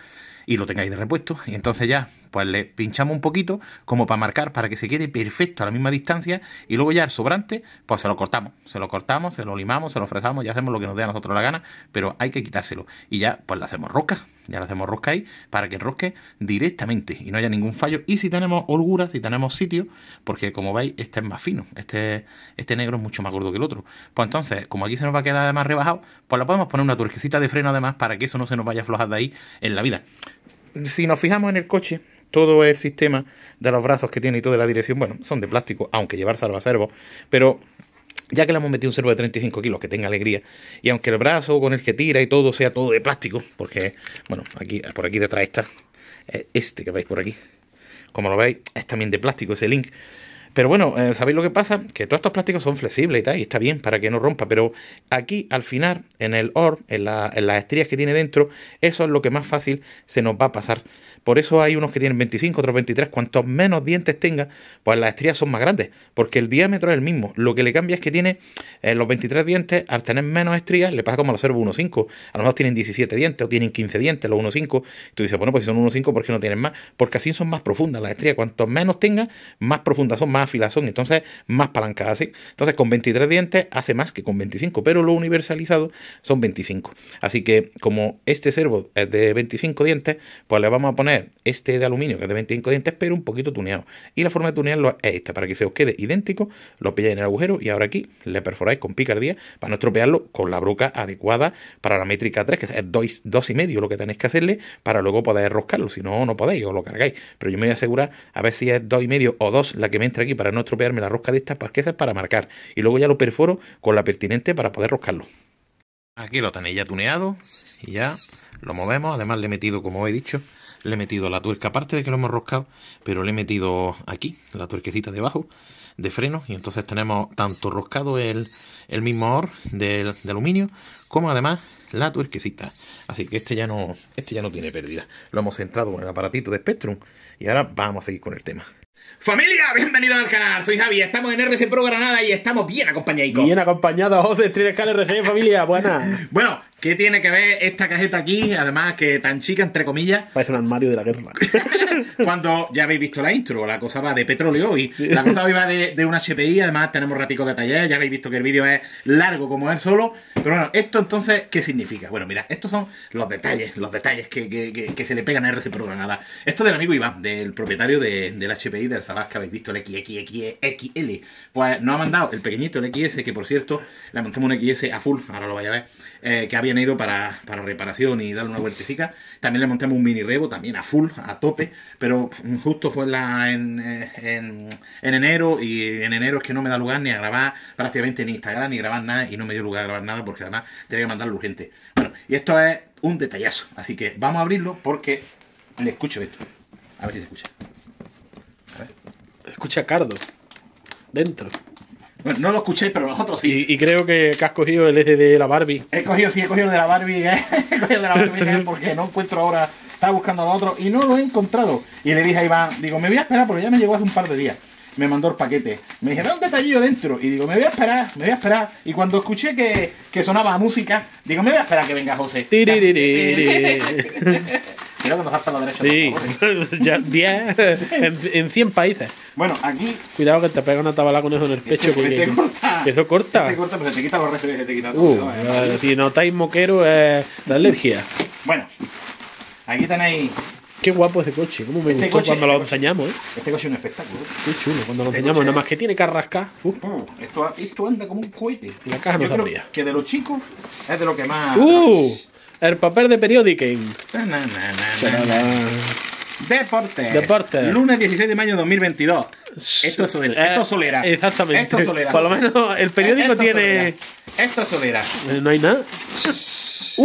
y lo tengáis de repuesto. Y entonces ya pues le pinchamos un poquito como para marcar, para que se quede perfecto a la misma distancia y luego ya el sobrante, pues se lo cortamos, se lo cortamos, se lo limamos, se lo fresamos, ya hacemos lo que nos dé a nosotros la gana, pero hay que quitárselo y ya pues le hacemos rosca, ya le hacemos rosca ahí para que enrosque directamente y no haya ningún fallo y si tenemos holgura, si tenemos sitio, porque como veis este es más fino, este, este negro es mucho más gordo que el otro, pues entonces como aquí se nos va a quedar además rebajado, pues le podemos poner una turquesita de freno además para que eso no se nos vaya a aflojar de ahí en la vida. Si nos fijamos en el coche, todo el sistema de los brazos que tiene y toda la dirección, bueno, son de plástico, aunque llevar salvaservos, pero ya que le hemos metido un servo de 35 kilos, que tenga alegría, y aunque el brazo con el que tira y todo sea todo de plástico, porque, bueno, aquí por aquí detrás está eh, este que veis por aquí, como lo veis, es también de plástico ese link. Pero bueno, eh, ¿sabéis lo que pasa? Que todos estos plásticos son flexibles y tal, y está bien para que no rompa, pero aquí al final, en el OR, en, en las estrías que tiene dentro, eso es lo que más fácil se nos va a pasar. Por eso hay unos que tienen 25, otros 23. Cuantos menos dientes tenga, pues las estrías son más grandes, porque el diámetro es el mismo. Lo que le cambia es que tiene eh, los 23 dientes, al tener menos estrías, le pasa como a los cervos 1.5. A lo mejor tienen 17 dientes o tienen 15 dientes, los 1.5. Tú dices, bueno, pues si son 1.5, ¿por qué no tienen más? Porque así son más profundas las estrías. Cuantos menos tenga, más profundas son, más afiladas son, entonces más palancadas. Entonces con 23 dientes hace más que con 25, pero lo universalizado son 25. Así que como este servo es de 25 dientes, pues le vamos a poner este de aluminio, que es de 25 dientes, pero un poquito tuneado. Y la forma de tunearlo es esta, para que se os quede idéntico, lo pilláis en el agujero y ahora aquí le perforáis con picardía para no estropearlo con la broca adecuada para la métrica 3, que es 2 dos, y medio lo que tenéis que hacerle para luego poder roscarlo, si no, no podéis, os lo cargáis. Pero yo me voy a asegurar a ver si es 2,5 o 2 la que me entra aquí para no estropearme la rosca de esta, porque esa es para marcar. Y luego ya lo perforo con la pertinente para poder roscarlo. Aquí lo tenéis ya tuneado y ya lo movemos. Además le he metido, como he dicho, le he metido la tuerca, aparte de que lo hemos roscado, pero le he metido aquí, la tuerquecita debajo de freno, y entonces tenemos tanto roscado el, el mismo or de, aluminio, como además la tuerquecita. Así que este ya, no, este ya no tiene pérdida. Lo hemos centrado en el aparatito de Spectrum, y ahora vamos a seguir con el tema. Familia, bienvenidos al canal, soy Javi, estamos en RC Pro Granada y estamos bien acompañados. Bien acompañados, José Calle RC, familia, buena. bueno, ¿Qué tiene que ver esta cajeta aquí? Además, que tan chica, entre comillas. Parece un armario de la guerra. Cuando ya habéis visto la intro, la cosa va de petróleo y la cosa hoy va de, de una HPI. Además, tenemos rápido de Ya habéis visto que el vídeo es largo como es solo. Pero bueno, esto entonces, ¿qué significa? Bueno, mira, estos son los detalles, los detalles que, se le pegan a RC Programada. Esto del amigo Iván, del propietario de, del HPI, del Sabaz, que habéis visto, el XXXXL. Pues nos ha mandado el pequeñito, el XS, que por cierto, le montamos un XS a full, ahora lo vais a ver, eh, que había ido para, para reparación y darle una vueltecita. También le montamos un mini rebo, también a full, a tope, pero justo fue la, en, eh, en, en, enero y en enero es que no me da lugar ni a grabar prácticamente ni Instagram ni grabar nada y no me dio lugar a grabar nada porque además tenía que mandarlo urgente. Bueno, y esto es un detallazo, así que vamos a abrirlo porque le escucho esto. A ver si se escucha. Escucha Cardo. Dentro no lo escuché pero nosotros sí. Y, creo que, has cogido el de la Barbie. He cogido, sí, he cogido el de la Barbie, ¿eh? he cogido el de la Barbie ¿eh? porque no encuentro ahora. Estaba buscando a otro y no lo he encontrado. Y le dije a Iván, digo, me voy a esperar porque ya me llegó hace un par de días. Me mandó el paquete. Me dije, da un detallillo dentro. Y digo, me voy a esperar, me voy a esperar. Y cuando escuché que, que sonaba música, digo, me voy a esperar que venga José. Cuidado que nos das la derecha. Sí, ya, 10 en, en 100 países. Bueno, aquí. Cuidado que te pega una tabla con eso en el pecho. te corta. Que eso corta. corta, pero se te quita los restos y se te quita todo. Uh, Si notáis moquero, es alergia. Bueno, aquí tenéis. Qué guapo ese coche, cómo me este gustó cuando lo este enseñamos, ¿eh? Este coche es un espectáculo. Qué chulo, cuando lo este enseñamos, nada más que tiene carrasca. Uh. Uh, esto, anda como un cohete. La caja no Que de los chicos es de lo que más. El papel de periódico. Deportes. Deportes. Lunes 16 de mayo de 2022. Esto es solera. Esto es solera. Eh, exactamente. Esto es solera. Por lo menos el periódico tiene. Eh, esto es solera. Eh, no hay nada. ¡Uh!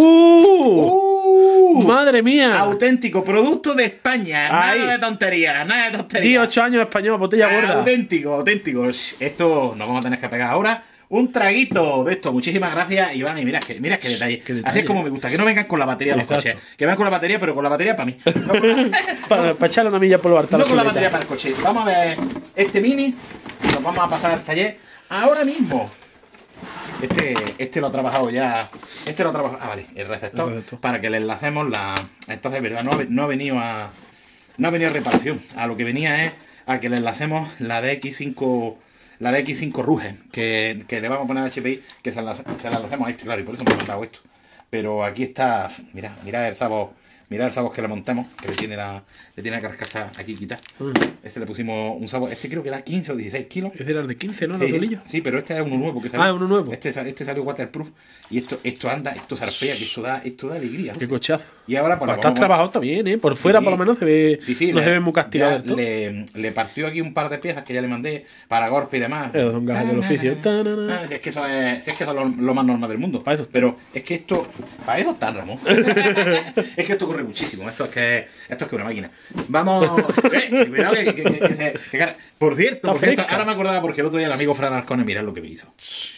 uh madre mía! Auténtico, producto de España. Nada de tontería, nada de tontería. 18 años español, botella gorda. Auténtico, auténtico. Esto nos vamos a tener que pegar ahora un traguito de esto. Muchísimas gracias, Iván. Y mira que, qué detalle. Así es como me gusta, que no vengan con la batería los coches. Que vengan con la batería, pero con la batería para mí. para, echarle una milla por lo No con la batería para el coche. Vamos a ver este mini. Nos vamos a pasar al taller ahora mismo. Este, este lo ha trabajado ya. Este lo ha trabajado. Ah, vale, el receptor. Para que le enlacemos la. Entonces, verdad, no no ha venido a. No ha venido a reparación. A lo que venía es a que le enlacemos la DX5 la de x 5 Ruge, que, que, le vamos a poner a HPI, que se la, se la hacemos a esto, claro, y por eso me he mandado esto. Pero aquí está, mira, mira el sabor Mira el sabor que le montamos, que le tiene la, le tiene la carcasa aquí quitada. Este le pusimos un sabor, este creo que da 15 o 16 kilos. Es de las de 15, ¿no? Sí, sí, pero este es uno nuevo. Que es ah, uno nuevo. Este, este salió waterproof y esto, esto anda, esto zarpea, que esto da, esto da alegría. Qué cochazo. Y ahora pues, Estás trabajado también, ¿eh? Por fuera por lo menos se ve, sí, no se ve muy castigado. Le, le, partió aquí un par de piezas que ya le mandé para golpe y demás. Es un del oficio. Ah, si es que eso es, es, que eso es lo, más normal del mundo. Para eso. Pero es que esto, para eso está, Ramón. es que esto muchísimo. Esto es que, esto es que una máquina. Vamos. Eh, Por cierto, ahora me acordaba porque el otro día el amigo Fran Arcone, mirad lo que me hizo.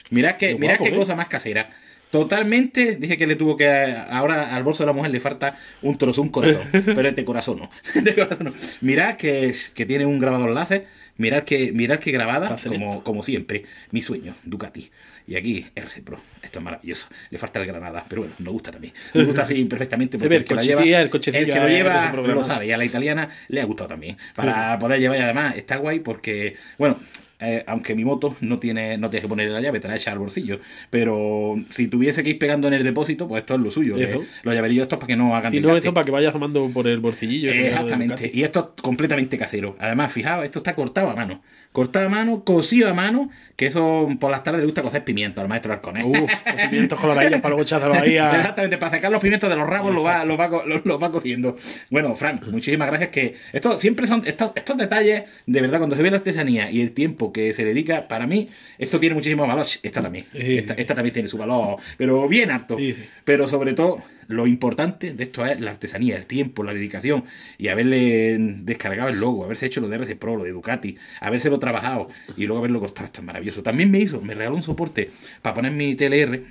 Mirad que, mirad qué ¿eh? cosa más casera. Totalmente, dije que le tuvo que. Ahora al bolso de la mujer le falta un trozo, un corazón. pero este corazón no. Este que, que tiene un grabador enlace Mirad que, mirar que grabada, como, como siempre, mi sueño, Ducati. Y aquí RC Pro. Esto es maravilloso. Le falta el Granada, pero bueno, nos gusta también. Nos gusta así perfectamente porque el, que lo lleva, el, que lo lleva lo sabe. Y a la italiana le ha gustado también. Para poder llevar, además, está guay porque, bueno, eh, aunque mi moto no tiene, no tienes que poner la llave, te la echa al bolsillo. Pero si tuviese que ir pegando en el depósito, pues esto es lo suyo. los llaverillos estos para que no hagan no esto para que vaya tomando por el bolsillo Exactamente. Y esto es completamente casero. Además, fijaos, esto está cortado a mano. Cortado a mano, cocido a mano, que eso por las tardes le gusta cocer pimiento al maestro Arcone. ¿eh? Uh, los pimientos coloradillos para luego de la Exactamente, para sacar los pimientos de los rabos los va, cociendo. Bueno, Frank, muchísimas gracias que esto siempre son estos, detalles, de verdad, cuando se ve la artesanía y el tiempo que se dedica, para mí, esto tiene muchísimo valor. Esta también, esta también tiene su valor, pero bien harto. Pero sobre todo lo importante de esto es la artesanía, el tiempo, la dedicación y haberle descargado el logo, haberse hecho lo de RC Pro, lo de Ducati, habérselo trabajado y luego haberlo costado. Esto es maravilloso. También me hizo, me regaló un soporte para poner mi TLR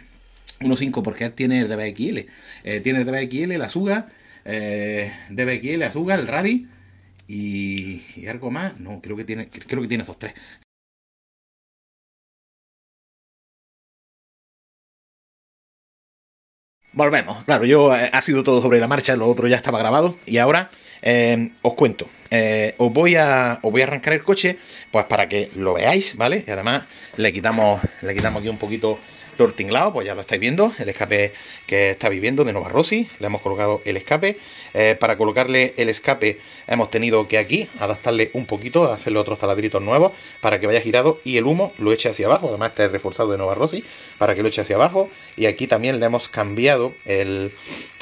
1.5 porque él tiene el DBXL. Eh, tiene el DBXL, la Suga, DBXL, la el eh, Radi. Y, algo más. No, creo que tiene, creo que tiene esos tres. Volvemos. Claro, yo eh, ha sido todo sobre la marcha, lo otro ya estaba grabado y ahora eh, os cuento. Eh, os, voy a, os voy a arrancar el coche pues para que lo veáis, ¿vale? Y además le quitamos, le quitamos aquí un poquito tortinglado pues ya lo estáis viendo, el escape que está viviendo de Nova Rossi, le hemos colocado el escape eh, para colocarle el escape hemos tenido que aquí adaptarle un poquito, hacerle otros taladritos nuevos para que vaya girado y el humo lo eche hacia abajo. Además está reforzado de Nova Rossi para que lo eche hacia abajo. Y aquí también le hemos cambiado el...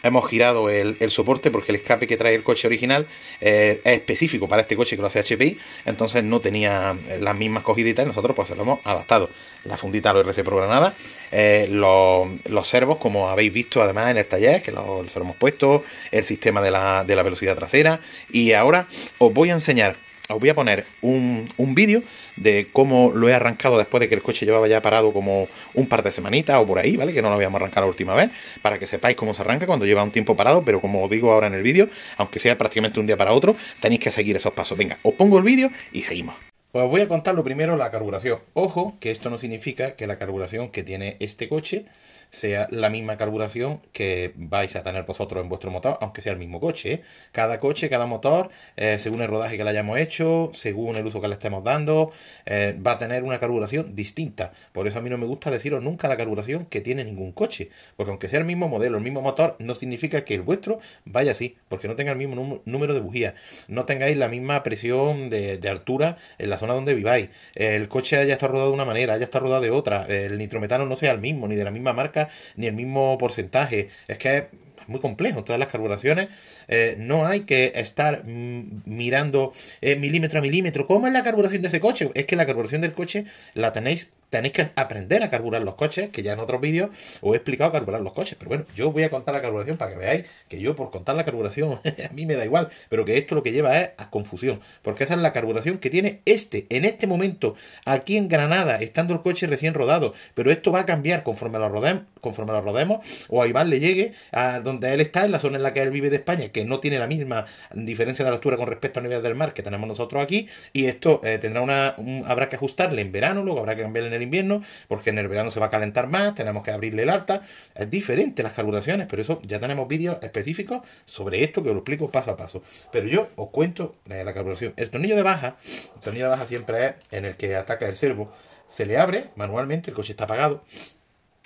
Hemos girado el, soporte porque el escape que trae el coche original eh, es específico para este coche que lo hace HPI, entonces no tenía las mismas cogiditas y nosotros pues se lo hemos adaptado. La fundita lo RC programada, eh, los, servos como habéis visto además en el taller, que los hemos puesto, el sistema de de la, velocidad trasera. Y ahora os voy a enseñar os voy a poner un, un vídeo de cómo lo he arrancado después de que el coche llevaba ya parado como un par de semanitas o por ahí, ¿vale? Que no lo habíamos arrancado la última vez, para que sepáis cómo se arranca cuando lleva un tiempo parado, pero como os digo ahora en el vídeo, aunque sea prácticamente un día para otro, tenéis que seguir esos pasos. Venga, os pongo el vídeo y seguimos. Pues os voy a contar lo primero la carburación. Ojo, que esto no significa que la carburación que tiene este coche sea la misma carburación que vais a tener vosotros en vuestro motor, aunque sea el mismo coche. ¿eh? Cada coche, cada motor, eh, según el rodaje que le hayamos hecho, según el uso que le estemos dando, eh, va a tener una carburación distinta. Por eso a mí no me gusta deciros nunca la carburación que tiene ningún coche, porque aunque sea el mismo modelo, el mismo motor, no significa que el vuestro vaya así, porque no tenga el mismo número de bujías, no tengáis la misma presión de, altura en la zona donde viváis, el coche haya está rodado de una manera, ya está rodado de otra, el nitrometano no sea el mismo, ni de la misma marca ni el mismo porcentaje. Es que es muy complejo todas las carburaciones. Eh, no hay que estar mm, mirando eh, milímetro a milímetro. ¿Cómo es la carburación de ese coche? Es que la carburación del coche la tenéis tenéis que aprender a carburar los coches, que ya en otros vídeos os he explicado carburar los coches, pero bueno, yo os voy a contar la carburación para que veáis que yo por contar la carburación a mí me da igual, pero que esto lo que lleva es a confusión, porque esa es la carburación que tiene este, en este momento, aquí en Granada, estando el coche recién rodado, pero esto va a cambiar conforme lo, rodemos, conforme lo rodemos o a Iván le llegue a donde él está, en la zona en la que él vive de España, que no tiene la misma diferencia de altura con respecto a nivel del mar que tenemos nosotros aquí, y esto eh, tendrá una, habrá que ajustarle en verano, luego habrá que cambiarle en el invierno, porque en el verano se va a calentar más, tenemos que abrirle el alta. Es diferente las calculaciones, pero eso ya tenemos vídeos específicos sobre esto que os lo explico paso a paso. Pero yo os cuento eh, la, la El tornillo de baja, el tornillo de baja siempre es en el que ataca el servo. Se le abre manualmente, el coche está apagado.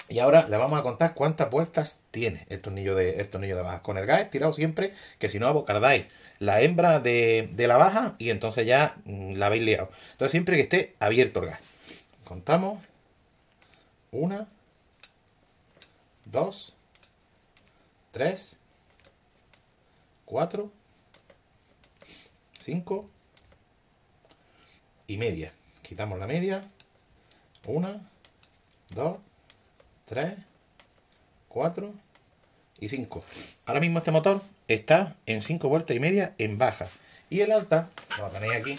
Y ahora le vamos a contar cuántas vueltas tiene el tornillo de, el tornillo de baja. Con el gas tirado siempre, que si no abocardáis la hembra de, la baja y entonces ya mm, la habéis liado. Entonces siempre que esté abierto el gas. Contamos 1, 2, 3, 4, 5 y media. Quitamos la media 1, 2, 3, 4 y 5. Ahora mismo este motor está en 5 vueltas y media en baja. Y el alta, a tenéis aquí,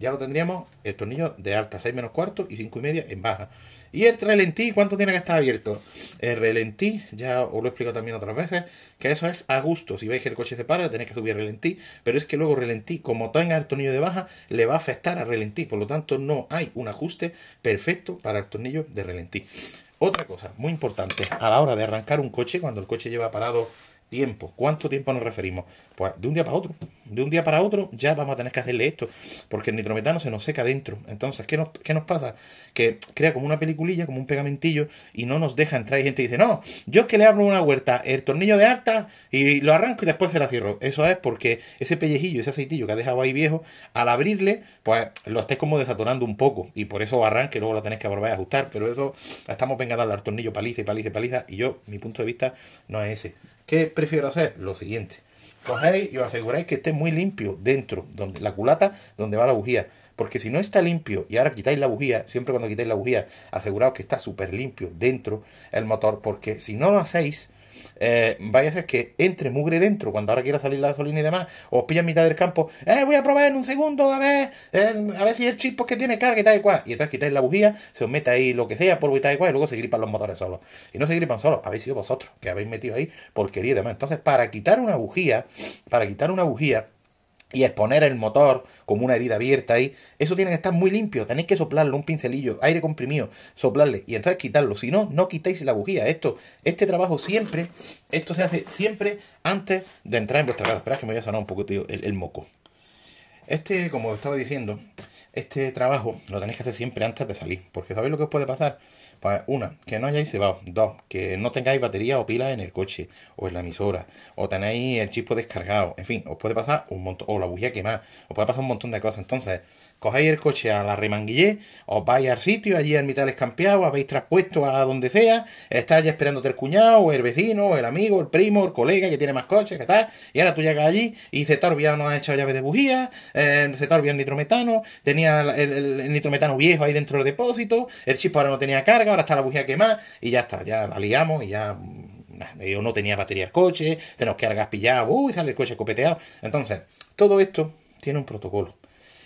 ya lo tendríamos el tornillo de alta, 6 menos cuarto y 5 y media en baja. ¿Y el relentí cuánto tiene que estar abierto? El relentí, ya os lo he explicado también otras veces, que eso es a gusto. Si veis que el coche se para, tenéis que subir el relentí, pero es que luego el relentí, como tenga el tornillo de baja, le va a afectar al relentí. Por lo tanto, no hay un ajuste perfecto para el tornillo de relentí. Otra cosa muy importante a la hora de arrancar un coche, cuando el coche lleva parado tiempo. ¿Cuánto tiempo nos referimos? Pues de un día para otro. De un día para otro ya vamos a tener que hacerle esto, porque el nitrometano se nos seca dentro. Entonces, ¿qué nos, nos pasa? Que crea como una peliculilla, como un pegamentillo, y no nos deja entrar. Y gente dice, no, yo es que le abro una huerta, el tornillo de alta, y lo arranco y después se la cierro. Eso es porque ese pellejillo, ese aceitillo que ha dejado ahí viejo, al abrirle, pues lo estés como desatorando un poco, y por eso arranque, luego la tenés que volver a ajustar. Pero eso, estamos venga a al tornillo paliza y paliza y paliza, y yo, mi punto de vista no es ese. ¿Qué prefiero hacer? Lo siguiente. Cogéis y os aseguráis que esté muy limpio dentro, donde, la culata donde va la bujía. Porque si no está limpio y ahora quitáis la bujía, siempre cuando quitéis la bujía, aseguraos que está súper limpio dentro el motor. Porque si no lo hacéis, eh, vaya a que entre mugre dentro cuando ahora quiera salir la gasolina y demás, os pilla en mitad del campo, eh, voy a probar en un segundo, a ver, a ver si el chip pues, que tiene carga y tal y cual. Y entonces quitáis la bujía, se os mete ahí lo que sea, polvo y tal y cual, y luego se gripan los motores solos. Y no se gripan solos, habéis sido vosotros que habéis metido ahí porquería y demás. Entonces, para quitar una bujía, para quitar una bujía, y exponer el motor como una herida abierta ahí, eso tiene que estar muy limpio, tenéis que soplarlo, un pincelillo, aire comprimido, soplarle y entonces quitarlo, si no, no quitáis la bujía, esto, este trabajo siempre, esto se hace siempre antes de entrar en vuestra casa, esperad que me voy a sonar un poco el, el moco. Este, como estaba diciendo, este trabajo lo tenéis que hacer siempre antes de salir, porque sabéis lo que os puede pasar, una, que no hayáis cebado. Dos, que no tengáis batería o pila en el coche o en la emisora. O tenéis el chip descargado. En fin, os puede pasar un montón. O la bujía quemada. Os puede pasar un montón de cosas. Entonces, cogéis el coche a la Remanguillé, os vais al sitio, allí en mitad del escampeado, habéis traspuesto a donde sea, estáis esperándote el cuñado, el vecino, el amigo, el primo, el colega que tiene más coches, que tal, y ahora tú llegas allí y se te ha no has hecho llave de bujía, eh, se el nitrometano, tenía el, nitrometano viejo ahí dentro del depósito, el chip ahora no tenía carga, ahora está la bujía quemada, y ya está, ya la liamos y ya mm, yo no tenía batería el coche, tenemos que cargas pillado, uy, sale el coche copeteado. Entonces, todo esto tiene un protocolo.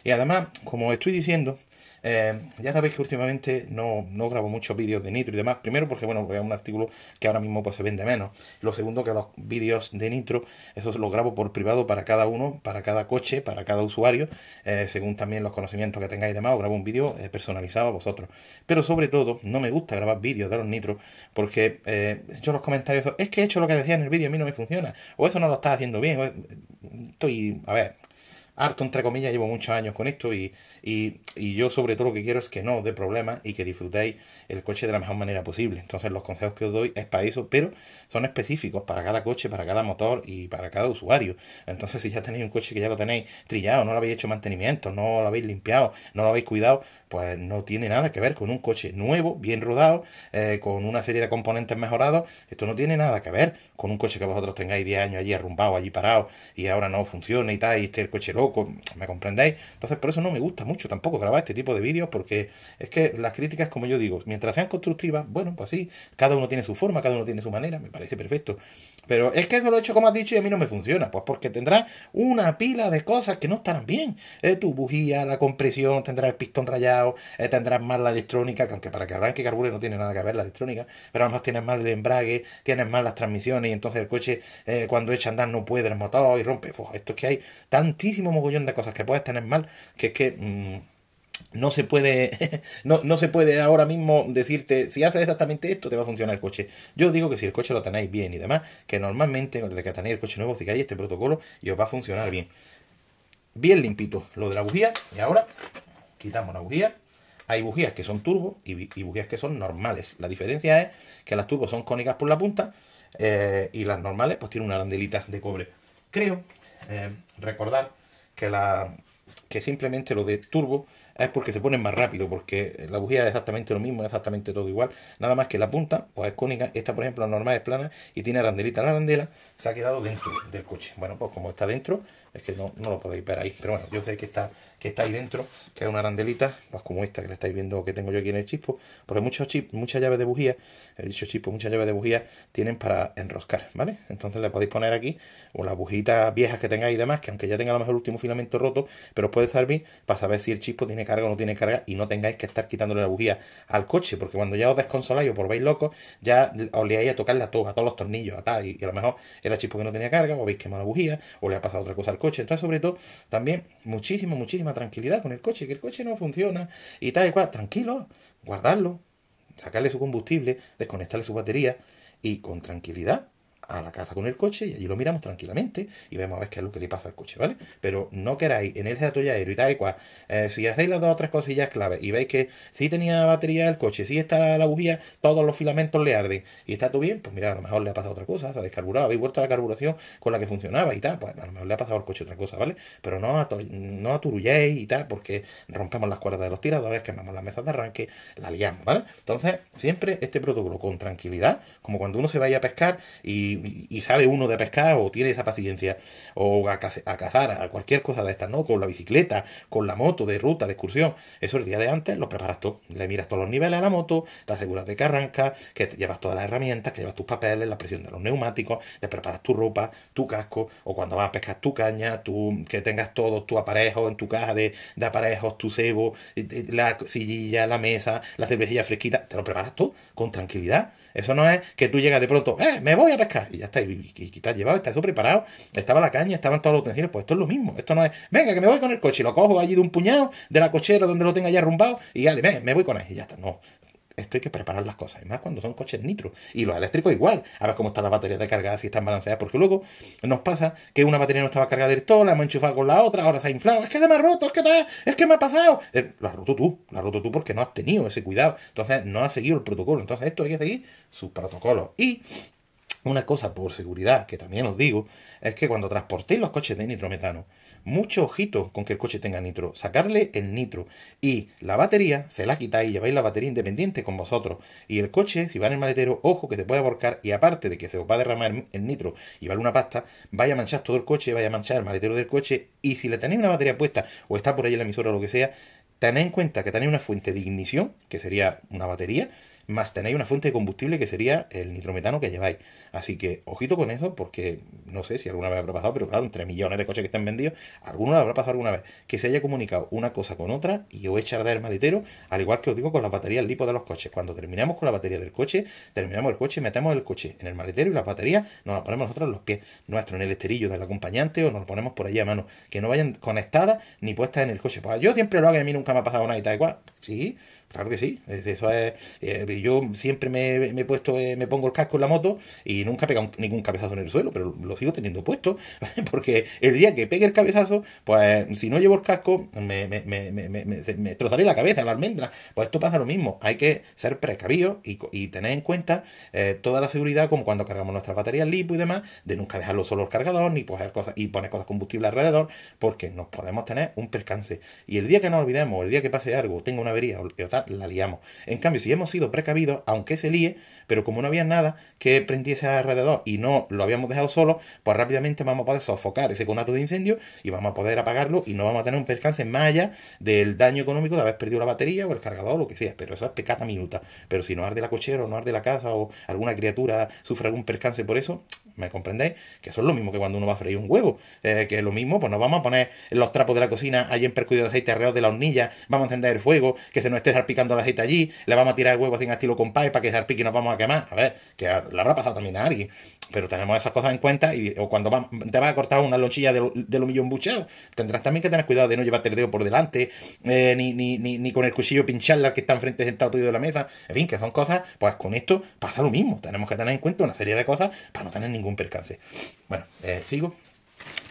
Y además, como estoy diciendo, eh, ya sabéis que últimamente no, no grabo muchos vídeos de Nitro y demás. Primero porque, bueno, es un artículo que ahora mismo pues, se vende menos. Lo segundo que los vídeos de Nitro, esos los grabo por privado para cada uno, para cada coche, para cada usuario. Eh, según también los conocimientos que tengáis y demás, os grabo un vídeo eh, personalizado a vosotros. Pero sobre todo, no me gusta grabar vídeos de los Nitro porque yo los comentarios, es que he hecho lo que decía en el vídeo, a mí no me funciona. O eso no lo está haciendo bien. estoy, a ver harto, entre comillas, llevo muchos años con esto y, yo sobre todo lo que quiero es que no os dé problemas y que disfrutéis el coche de la mejor manera posible. Entonces los consejos que os doy es para eso, pero son específicos para cada coche, para cada motor y para cada usuario. Entonces si ya tenéis un coche que ya lo tenéis trillado, no lo habéis hecho mantenimiento, no lo habéis limpiado, no lo habéis cuidado, pues no tiene nada que ver con un coche nuevo, bien rodado, eh, con una serie de componentes mejorados. Esto no tiene nada que ver con un coche que vosotros tengáis 10 años allí arrumbado, allí parado y ahora no funciona y tal, y este el coche loco ¿me comprendéis? Entonces, por eso no me gusta mucho tampoco grabar este tipo de vídeos, porque es que las críticas, como yo digo, mientras sean constructivas, bueno, pues sí, cada uno tiene su forma, cada uno tiene su manera, me parece perfecto. Pero es que eso lo he hecho como has dicho y a mí no me funciona, pues porque tendrá una pila de cosas que no estarán bien. Eh, tu bujía, la compresión, tendrá el pistón rayado, eh, tendrás más la electrónica, aunque para que arranque carbure no tiene nada que ver la electrónica, pero a lo mejor tienes mal el embrague, tienes mal las transmisiones y entonces el coche eh, cuando echa a andar no puede el motor y rompe. esto es que hay tantísimos montón de cosas que puedes tener mal, que es que... Mm, no se puede no, no, se puede ahora mismo decirte si haces exactamente esto te va a funcionar el coche yo digo que si el coche lo tenéis bien y demás que normalmente desde que tenéis el coche nuevo sigáis este protocolo y os va a funcionar bien bien limpito lo de la bujía y ahora quitamos la bujía hay bujías que son turbo y, bujías que son normales la diferencia es que las turbos son cónicas por la punta eh, y las normales pues tienen una arandelita de cobre creo eh, recordar que, la, que simplemente lo de turbo es porque se pone más rápido, porque la bujía es exactamente lo mismo, es exactamente todo igual, nada más que la punta pues es cónica, esta por ejemplo la normal es plana y tiene arandelita, la arandela se ha quedado dentro del coche, bueno pues como está dentro es que no, no, lo podéis ver ahí, pero bueno, yo sé que está, que está ahí dentro, que es una arandelita, pues como esta que la estáis viendo que tengo yo aquí en el chispo, porque muchos chip, muchas llaves de bujía, he dicho chispo, muchas llaves de bujía tienen para enroscar, ¿vale? Entonces le podéis poner aquí, o las bujitas viejas que tengáis y demás, que aunque ya tenga a lo mejor el último filamento roto, pero os puede servir para saber si el chispo tiene carga o no tiene carga y no tengáis que estar quitándole la bujía al coche, porque cuando ya os desconsoláis o por veis locos, ya os leáis a tocar la toga, a todos los tornillos, a y, a lo mejor era chispo que no tenía carga, o habéis quemado la bujía, o le ha pasado otra cosa al coche coche sobre todo, también muchísima, muchísima tranquilidad con el coche, que el coche no funciona y tal cual, tranquilo, guardarlo, sacarle su combustible, desconectarle su batería y con tranquilidad a la casa con el coche y allí lo miramos tranquilamente y vemos a ver qué es lo que le pasa al coche, ¿vale? Pero no queráis en el atolladero y tal y cual. Eh, si hacéis las dos o tres cosillas clave y veis que si tenía batería el coche, si está la bujía, todos los filamentos le arden y está todo bien, pues mira, a lo mejor le ha pasado otra cosa, se ha descarburado, habéis vuelto a la carburación con la que funcionaba y tal, pues a lo mejor le ha pasado al coche otra cosa, ¿vale? Pero no, no aturulléis y tal, porque rompemos las cuerdas de los tiradores, quemamos las mesas de arranque, la liamos, ¿vale? Entonces, siempre este protocolo con tranquilidad, como cuando uno se vaya a pescar y y, sabe uno de pescar o tiene esa paciencia o a, cazar, a cualquier cosa de estas, ¿no? Con la bicicleta, con la moto de ruta, de excursión. Eso el día de antes lo preparas tú. Le miras todos los niveles a la moto, te aseguras de que arranca, que llevas todas las herramientas, que llevas tus papeles, la presión de los neumáticos, te preparas tu ropa, tu casco o cuando vas a pescar tu caña, tú que tengas todos tus aparejos en tu caja de, aparejos, tu cebo, la sillilla, la mesa, la cervecilla fresquita. Te lo preparas tú con tranquilidad. Eso no es que tú llegas de pronto, eh, me voy a pescar y ya está, y, y, llevado, está eso preparado, estaba la caña, estaban todos los utensilios, pues esto es lo mismo, esto no es, venga, que me voy con el coche, y lo cojo allí de un puñado, de la cochera donde lo tenga ya arrumbado, y dale, me voy con él, y ya está, no. Esto hay que preparar las cosas, y más cuando son coches nitro. Y los eléctricos igual. A ver cómo están las baterías de carga, si están balanceadas. Porque luego nos pasa que una batería no estaba cargada del todo, la hemos enchufado con la otra, ahora se ha inflado. Es que se me ha roto, es que, es que me ha pasado. La eh, lo has roto tú, La has roto tú porque no has tenido ese cuidado. Entonces no has seguido el protocolo. Entonces esto hay que seguir sus protocolos. Y una cosa por seguridad, que también os digo, es que cuando transportéis los coches de nitrometano, mucho ojito con que el coche tenga nitro, sacarle el nitro y la batería se la quitáis, lleváis la batería independiente con vosotros y el coche, si va en el maletero, ojo que se puede aborcar y aparte de que se os va a derramar el nitro y vale una pasta, vaya a manchar todo el coche, vaya a manchar el maletero del coche y si le tenéis una batería puesta o está por ahí la emisora o lo que sea, tened en cuenta que tenéis una fuente de ignición, que sería una batería, más tenéis una fuente de combustible que sería el nitrometano que lleváis. Así que ojito con eso, porque no sé si alguna vez habrá pasado, pero claro, entre millones de coches que están vendidos, alguno lo habrá pasado alguna vez, que se haya comunicado una cosa con otra y os echar de el maletero, al igual que os digo con las baterías lipo de los coches. Cuando terminamos con la batería del coche, terminamos el coche, metemos el coche en el maletero y las baterías nos las ponemos nosotros en los pies nuestros, en el esterillo del acompañante o nos lo ponemos por allí a mano, que no vayan conectadas ni puestas en el coche. Pues yo siempre lo hago y a mí nunca me ha pasado nada y tal cual. Sí, Claro que sí, eso es. Eh, yo siempre me, he puesto, eh, me pongo el casco en la moto y nunca he pegado ningún cabezazo en el suelo, pero lo sigo teniendo puesto, porque el día que pegue el cabezazo, pues si no llevo el casco, me, trozaré la cabeza, la almendra. Pues esto pasa lo mismo, hay que ser precavidos y, tener en cuenta eh, toda la seguridad, como cuando cargamos nuestras baterías lipo y demás, de nunca dejarlo solo el cargador ni poner cosas, y poner cosas combustible alrededor, porque nos podemos tener un percance. Y el día que nos olvidemos, el día que pase algo, tengo una avería o tal, la, liamos. En cambio, si hemos sido precavidos, aunque se líe, pero como no había nada que prendiese alrededor y no lo habíamos dejado solo, pues rápidamente vamos a poder sofocar ese conato de incendio y vamos a poder apagarlo y no vamos a tener un percance más allá del daño económico de haber perdido la batería o el cargador o lo que sea. Pero eso es pecata minuta. Pero si no arde la cochera o no arde la casa o alguna criatura sufre algún percance por eso, ¿Me comprendéis? Que eso es lo mismo que cuando uno va a freír un huevo. que es lo mismo, pues nos vamos a poner los trapos de la cocina allí en percuido de aceite alrededor de la hornilla, vamos a encender el fuego, que se nos esté salpicando el aceite allí, le vamos a tirar el huevo sin estilo estilo compás para que salpique y nos vamos a quemar. A ver, que le habrá pasado también a alguien pero tenemos esas cosas en cuenta y o cuando te vas a cortar una lonchilla de, lo millón tendrás también que tener cuidado de no llevarte el dedo por delante, eh, ni, ni, con el cuchillo pincharla que está enfrente sentado tuyo de la mesa, en fin, que son cosas, pues con esto pasa lo mismo, tenemos que tener en cuenta una serie de cosas para no tener ningún percance. Bueno, eh, sigo,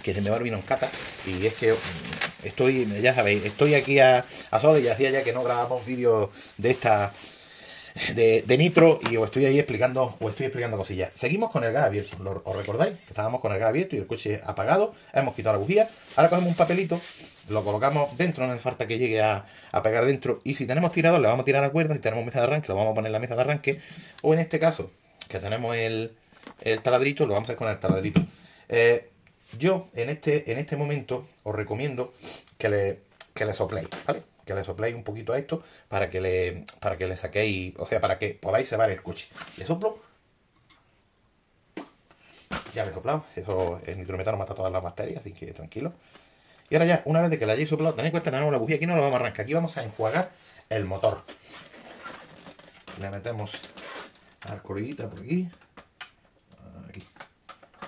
que se me va el vino en cata, y es que mm, estoy, ya sabéis, estoy aquí a, a y hacía ya que no grabamos vídeos de esta de, Nitro y os estoy ahí explicando, o estoy explicando cosillas. Seguimos con el gas abierto, ¿os recordáis? Que estábamos con el gas abierto y el coche apagado, hemos quitado la bujía, ahora cogemos un papelito, lo colocamos dentro, no hace falta que llegue a, pegar dentro, y si tenemos tirador le vamos a tirar la cuerda, si tenemos mesa de arranque lo vamos a poner en la mesa de arranque, o en este caso, que tenemos el, taladrito, lo vamos a hacer con el taladrito. Eh, yo en este, en este momento os recomiendo que le, que le sopléis, ¿vale? que le sopléis un poquito a esto para que le, para que le saquéis, o sea, para que podáis llevar el coche. Le soplo. Ya le he soplado, eso, el nitrometano mata todas las bacterias, así que tranquilo. Y ahora ya, una vez que le hayáis soplado, tenéis en cuenta, tenemos la bujía, aquí no lo vamos a arrancar, aquí vamos a enjuagar el motor. Le metemos la coruita por aquí, aquí,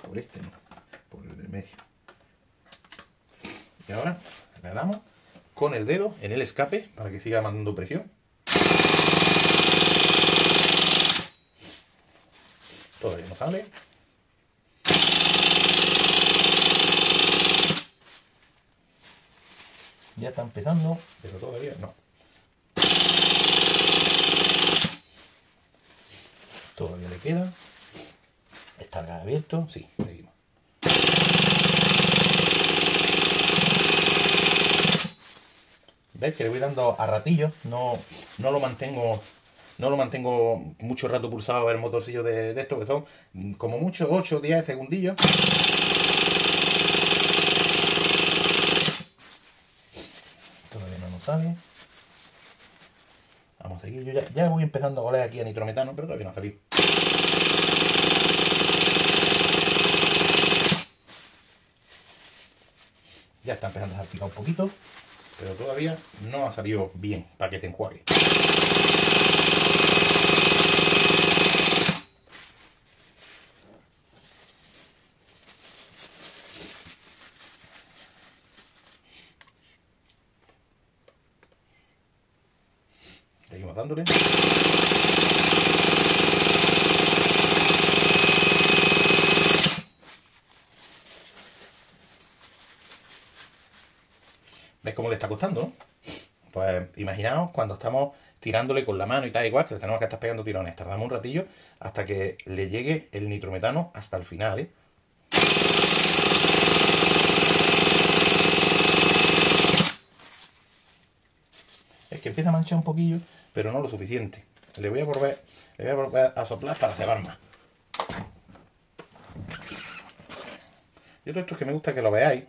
por este, no, por el del medio. Y ahora le damos con el dedo en el escape para que siga mandando presión. Todavía no sale. Ya está empezando, pero todavía no. Todavía le queda. Está abierto, sí, ¿Ves? Que le voy dando a ratillo No, no lo mantengo no lo mantengo mucho rato pulsado el motorcillo de, de esto, que son como mucho 8 o 10 segundillos. Todavía no nos sale. Vamos a seguir. Yo ya, ya voy empezando a oler aquí a nitrometano, pero todavía no ha salido. Ya está empezando a salpicar un poquito pero todavía no ha salido bien para que se enjuague. Seguimos dándole. imaginaos cuando estamos tirándole con la mano y tal, igual, que tenemos que estar pegando tirones. Tardamos un ratillo hasta que le llegue el nitrometano hasta el final, ¿eh? Es que empieza a manchar un poquillo, pero no lo suficiente. Le voy a volver, le a, soplar para cebar más. Y otro esto es que me gusta que lo veáis,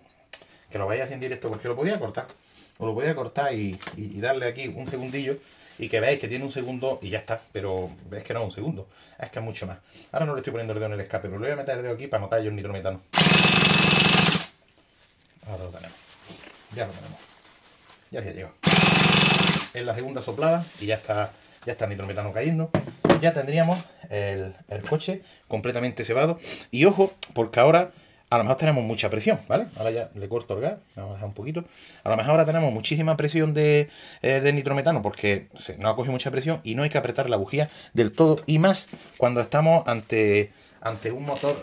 que lo veáis en directo, porque lo podía cortar. Os lo voy a cortar y, darle aquí un segundillo y que veáis que tiene un segundo y ya está, pero es que no es un segundo, es que es mucho más. Ahora no le estoy poniendo el dedo en el escape, pero le voy a meter el dedo aquí para notar yo el nitrometano. Ahora lo tenemos, ya lo tenemos, ya se llegado En la segunda soplada y ya está, ya está el nitrometano cayendo. Ya tendríamos el, el coche completamente cebado. Y ojo, porque ahora a lo mejor tenemos mucha presión, ¿vale? Ahora ya le corto el gas, vamos a dejar un poquito. A lo mejor ahora tenemos muchísima presión de, eh, de nitrometano porque no ha cogido mucha presión y no hay que apretar la bujía del todo. Y más cuando estamos ante, ante un motor.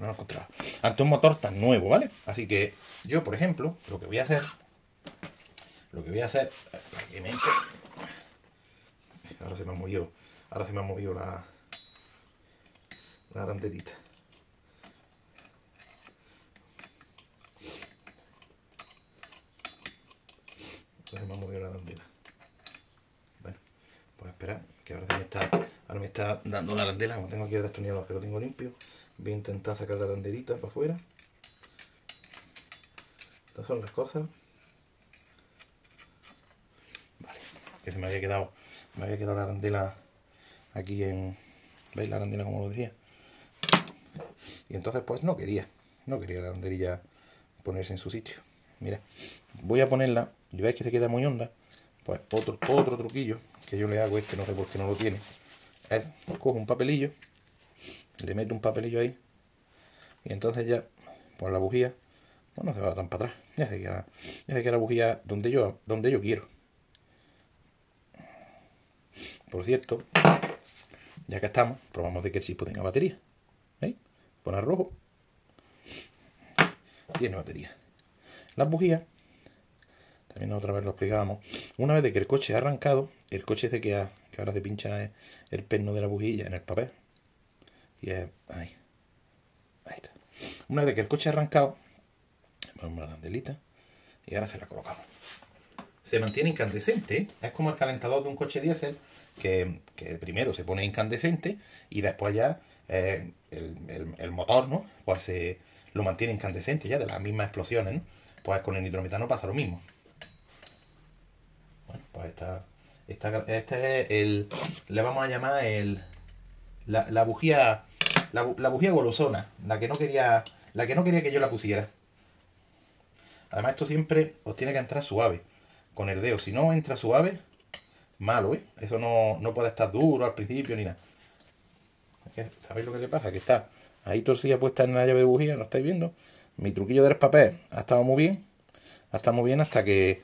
no lo he Ante un motor tan nuevo, ¿vale? Así que yo, por ejemplo, lo que voy a hacer. Lo que voy a hacer. Ahora se me ha movido. Ahora se me ha movido la. La grandetita. Entonces me ha movido la bandera. Bueno, pues esperar, que ahora me está, ahora me está dando la bandera. tengo aquí el destornillador que lo tengo limpio, voy a intentar sacar la banderita para afuera. Estas son las cosas. Vale, que se me había quedado, me había quedado la arandela aquí en... ¿Veis la arandela como lo decía? Y entonces pues no quería, no quería la banderilla ponerse en su sitio. Mira, voy a ponerla y veis que se queda muy honda, pues otro, otro truquillo que yo le hago, es que no sé por qué no lo tiene, es cojo un papelillo, le meto un papelillo ahí y entonces ya, pues la bujía, pues no se va tan para atrás, ya se queda, ya se queda la bujía donde yo, donde yo quiero. Por cierto, ya que estamos, probamos de que si chispo tenga batería. ¿Veis? ¿eh? Poner rojo. Tiene batería. ...la bujías otra vez lo explicábamos, una vez que el coche ha arrancado, el coche se queda que ahora se pincha el perno de la bujilla en el papel. Y ahí, Una vez que el coche ha arrancado, ponemos la candelita y ahora se la colocamos. Se mantiene incandescente, es como el calentador de un coche diésel que, primero se pone incandescente y después ya eh, el, motor, ¿no? Pues se lo mantiene incandescente ya de las mismas explosiones, Pues con el nitrometano pasa lo mismo. Bueno, pues esta, este es el, le vamos a llamar el, la, bujía, la, la, bujía golosona, la que no quería, la que no quería que yo la pusiera. Además esto siempre os tiene que entrar suave, con el dedo. Si no entra suave, malo, ¿eh? Eso no, puede estar duro al principio ni nada. ¿Sabéis lo que le pasa? Que está ahí torcida puesta en la llave de bujía, ¿no estáis viendo? Mi truquillo del papel ha estado muy bien. Está muy bien hasta que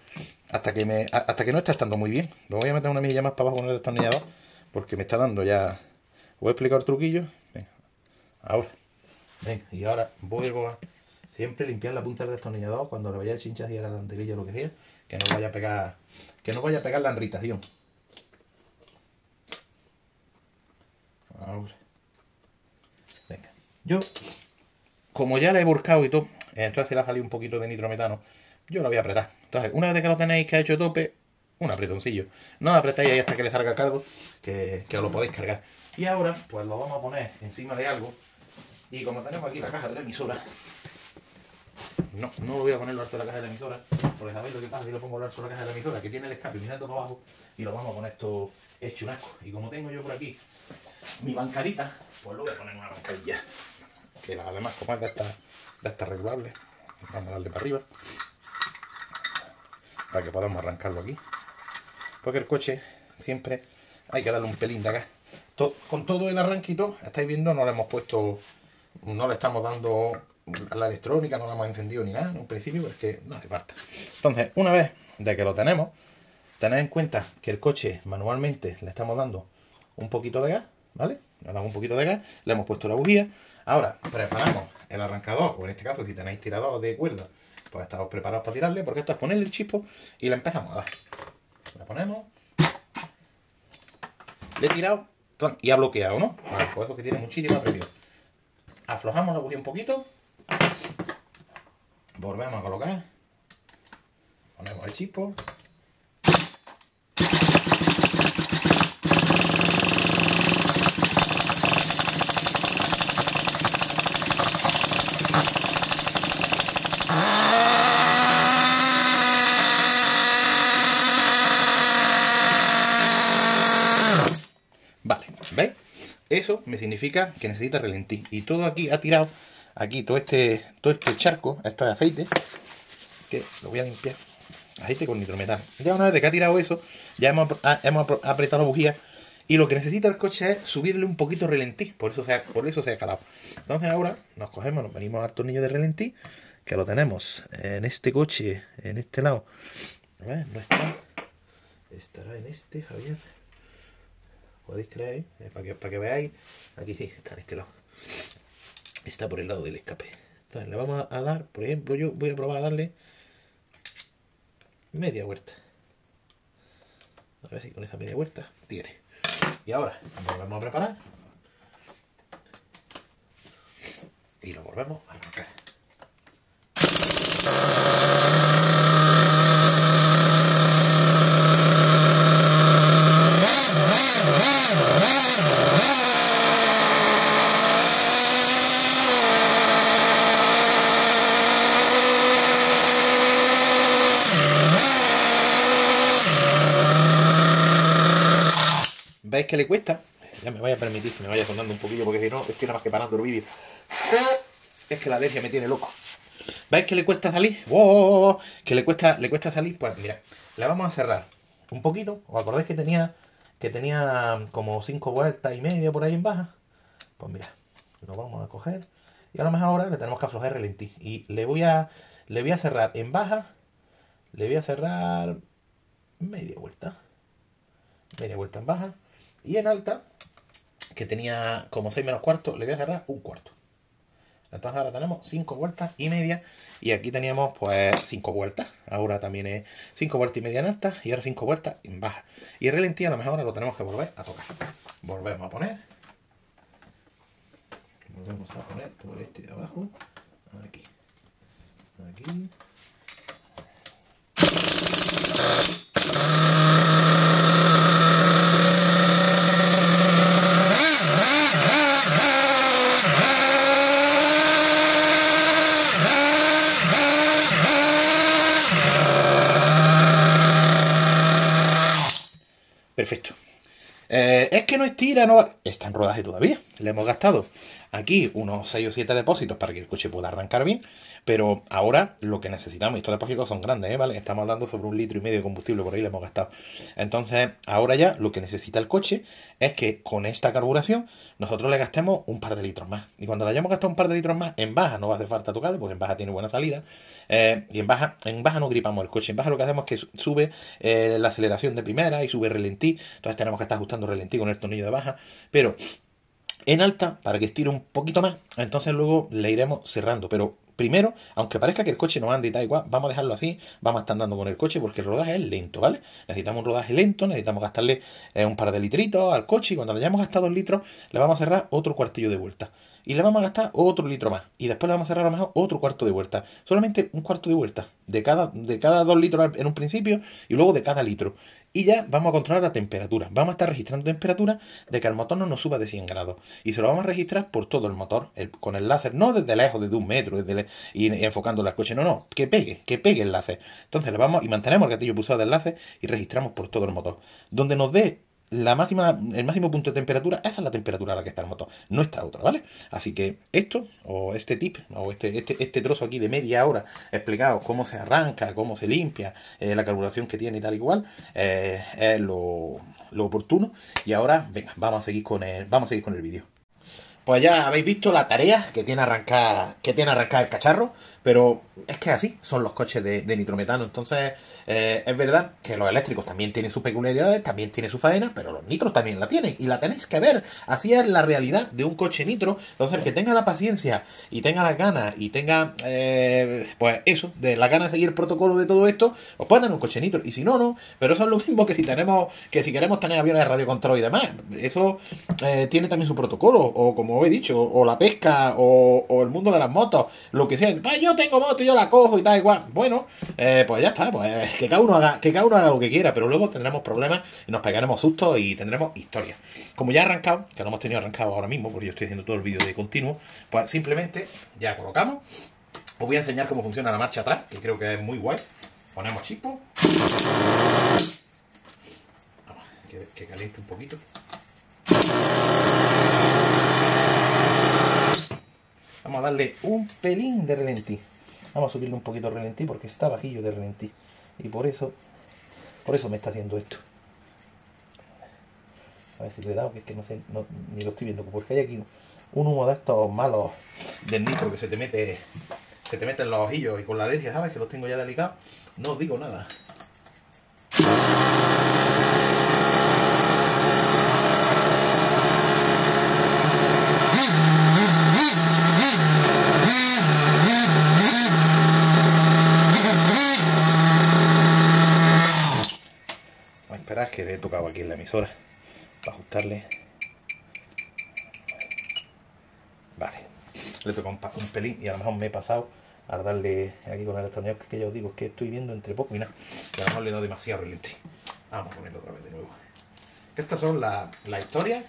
hasta que me hasta que no está estando muy bien. Lo voy a meter una milla más para abajo con el destornillador porque me está dando ya. Voy a explicar el truquillo. Venga, ahora. Venga, y ahora vuelvo a siempre limpiar la punta del destornillador cuando le vaya el chinchar y a la dentellilla o lo que sea, que no vaya a pegar, que no vaya a pegar la irritación Ahora. Venga. Yo, como ya la he burcado y todo, eh, entonces le ha salido un poquito de nitrometano yo la voy a apretar. Entonces, una vez que lo tenéis que ha hecho tope, un apretoncillo. No la apretáis ahí hasta que le salga cargo, que, que os lo podéis cargar. Y ahora, pues lo vamos a poner encima de algo. Y como tenemos aquí la caja de la emisora, no, no lo voy a poner alto de la caja de la emisora, porque sabéis lo que pasa si lo pongo alto de la caja de la emisora, que tiene el escape mirando para abajo, y lo vamos a poner esto hecho un asco. Y como tengo yo por aquí mi bancarita, pues lo voy a poner en una bancarilla. Que además, como es de estas de esta regulable vamos a darle para arriba para que podamos arrancarlo aquí. Porque el coche siempre hay que darle un pelín de gas. con todo el arranquito, estáis viendo, no le hemos puesto, no le estamos dando la electrónica, no la hemos encendido ni nada en un principio, que no hace falta. Entonces, una vez de que lo tenemos, tened en cuenta que el coche manualmente le estamos dando un poquito de gas, ¿vale? Le damos un poquito de gas, le hemos puesto la bujía. Ahora preparamos el arrancador, o en este caso si tenéis tirador de cuerda, pues estamos preparados para tirarle, porque esto es ponerle el chispo y le empezamos a dar. La ponemos. Le he tirado y ha bloqueado, ¿no? Vale, pues eso que tiene muchísima presión. Aflojamos la bujía un poquito. Volvemos a colocar. Ponemos el chispo. eso me significa que necesita relentí. Y todo aquí ha tirado, aquí todo este, todo este charco, esto de aceite, que lo voy a limpiar. Aceite con nitrometal, Ya una vez que ha tirado eso, ya hemos, ah, apretado la bujía. Y lo que necesita el coche es subirle un poquito relentí. Por eso se ha, por eso se ha calado. Entonces ahora nos cogemos, nos venimos al tornillo de relentí. Que lo tenemos en este coche, en este lado. no está. Estará en este, Javier podéis creer, eh, para, que, que veáis, aquí sí, está en este lado. Está por el lado del escape. Entonces le vamos a dar, por ejemplo, yo voy a probar a darle media vuelta. A ver si con esa media vuelta tiene. Y ahora lo volvemos a preparar. Y lo volvemos a arrancar. veis que le cuesta, ya me voy a permitir que me vaya sonando un poquillo, porque si no, estoy nada más que parando el vídeo. Es que la alergia me tiene loco. ¿Veis que le cuesta salir? ¡Wow! Que le cuesta, le cuesta salir, pues mira, la vamos a cerrar un poquito. ¿Os acordáis que tenía que tenía como 5 vueltas y media por ahí en baja? Pues mira, lo vamos a coger. Y a lo mejor ahora le tenemos que aflojar relentí. Y le voy a. Le voy a cerrar en baja. Le voy a cerrar media vuelta. Media vuelta en baja. Y en alta, que tenía como 6 menos cuarto, le voy a cerrar un cuarto. Entonces ahora tenemos 5 vueltas y media. Y aquí teníamos pues 5 vueltas. Ahora también es 5 vueltas y media en alta. Y ahora 5 vueltas en baja. Y el relentí a lo mejor ahora lo tenemos que volver a tocar. Volvemos a poner. Volvemos a poner por este de abajo. Aquí. Aquí. Perfecto. Eh, es que no estira, no... Está en rodaje todavía. Le hemos gastado aquí unos 6 o 7 depósitos para que el coche pueda arrancar bien, pero ahora lo que necesitamos, y estos depósitos son grandes, ¿eh? ¿vale? Estamos hablando sobre un litro y medio de combustible, por ahí le hemos gastado. Entonces, ahora ya lo que necesita el coche es que con esta carburación nosotros le gastemos un par de litros más. Y cuando le hayamos gastado un par de litros más, en baja no va a hacer falta tocarle, porque en baja tiene buena salida. Eh, y en baja, en baja no gripamos el coche, en baja lo que hacemos es que sube eh, la aceleración de primera y sube relentí, entonces tenemos que estar ajustando relentí con el tornillo de baja, pero en alta para que estire un poquito más. Entonces luego le iremos cerrando. Pero primero, aunque parezca que el coche no ande y tal igual, vamos a dejarlo así, vamos a estar andando con el coche porque el rodaje es lento, ¿vale? Necesitamos un rodaje lento, necesitamos gastarle eh, un par de litritos al coche y cuando le hayamos gastado dos litros, le vamos a cerrar otro cuartillo de vuelta. Y le vamos a gastar otro litro más. Y después le vamos a cerrar a lo mejor otro cuarto de vuelta. Solamente un cuarto de vuelta. De cada, de cada dos litros en un principio y luego de cada litro y ya vamos a controlar la temperatura. Vamos a estar registrando temperatura de que el motor no nos suba de 100 grados. Y se lo vamos a registrar por todo el motor, con el láser, no desde lejos, desde un metro, desde y, enfocando las al coche, no, no, que pegue, que pegue el láser. Entonces le vamos y mantenemos el gatillo pulsado de láser y registramos por todo el motor. Donde nos dé la máxima, el máximo punto de temperatura, esa es la temperatura a la que está el motor, no está otra, ¿vale? Así que esto, o este tip, o este, este, este, trozo aquí de media hora explicado cómo se arranca, cómo se limpia, eh, la carburación que tiene y tal igual, eh, es lo, oportuno. Y ahora, venga, vamos a seguir con el, vamos a con el vídeo. Pues ya habéis visto la tarea que tiene arrancar, que tiene arrancar el cacharro. Pero es que así son los coches de, nitrometano. Entonces, eh, es verdad que los eléctricos también tienen sus peculiaridades, también tienen su faena, pero los nitros también la tienen. Y la tenéis que ver. Así es la realidad de un coche nitro. Entonces, el que tenga la paciencia y tenga las ganas y tenga, eh, pues eso, de la gana de seguir el protocolo de todo esto, os puede dar un coche nitro. Y si no, no. Pero eso es lo mismo que si tenemos, que si queremos tener aviones de radio control y demás. Eso eh, tiene también su protocolo. O como he dicho, o la pesca, o, el mundo de las motos, lo que sea. Ah, tengo moto y yo la cojo y tal igual. Bueno, eh, pues ya está, pues eh, que cada, uno haga, que cada uno haga lo que quiera, pero luego tendremos problemas nos pegaremos sustos y tendremos historia Como ya arrancado, que no hemos tenido arrancado ahora mismo, porque yo estoy haciendo todo el vídeo de continuo, pues simplemente ya colocamos. Os voy a enseñar cómo funciona la marcha atrás, que creo que es muy guay. Ponemos chico que caliente un poquito. Vamos a darle un pelín de relentí. Vamos a subirle un poquito de relentí porque está bajillo de relentí. Y por eso, por eso me está haciendo esto. A ver si le he dado, que es que no sé, ni lo estoy viendo. Porque hay aquí un humo de estos malos del nitro que se te mete se te meten los ojillos y con la alergia, ¿sabes? Que los tengo ya delicados. No digo nada. para ajustarle. Vale, le toca un, pelín y a lo mejor me he pasado al darle aquí con el extraño que ya os digo, es que estoy viendo entre poco y nada. a lo mejor le he dado demasiado relente. Vamos a ponerlo otra vez de nuevo. Estas son las la historias.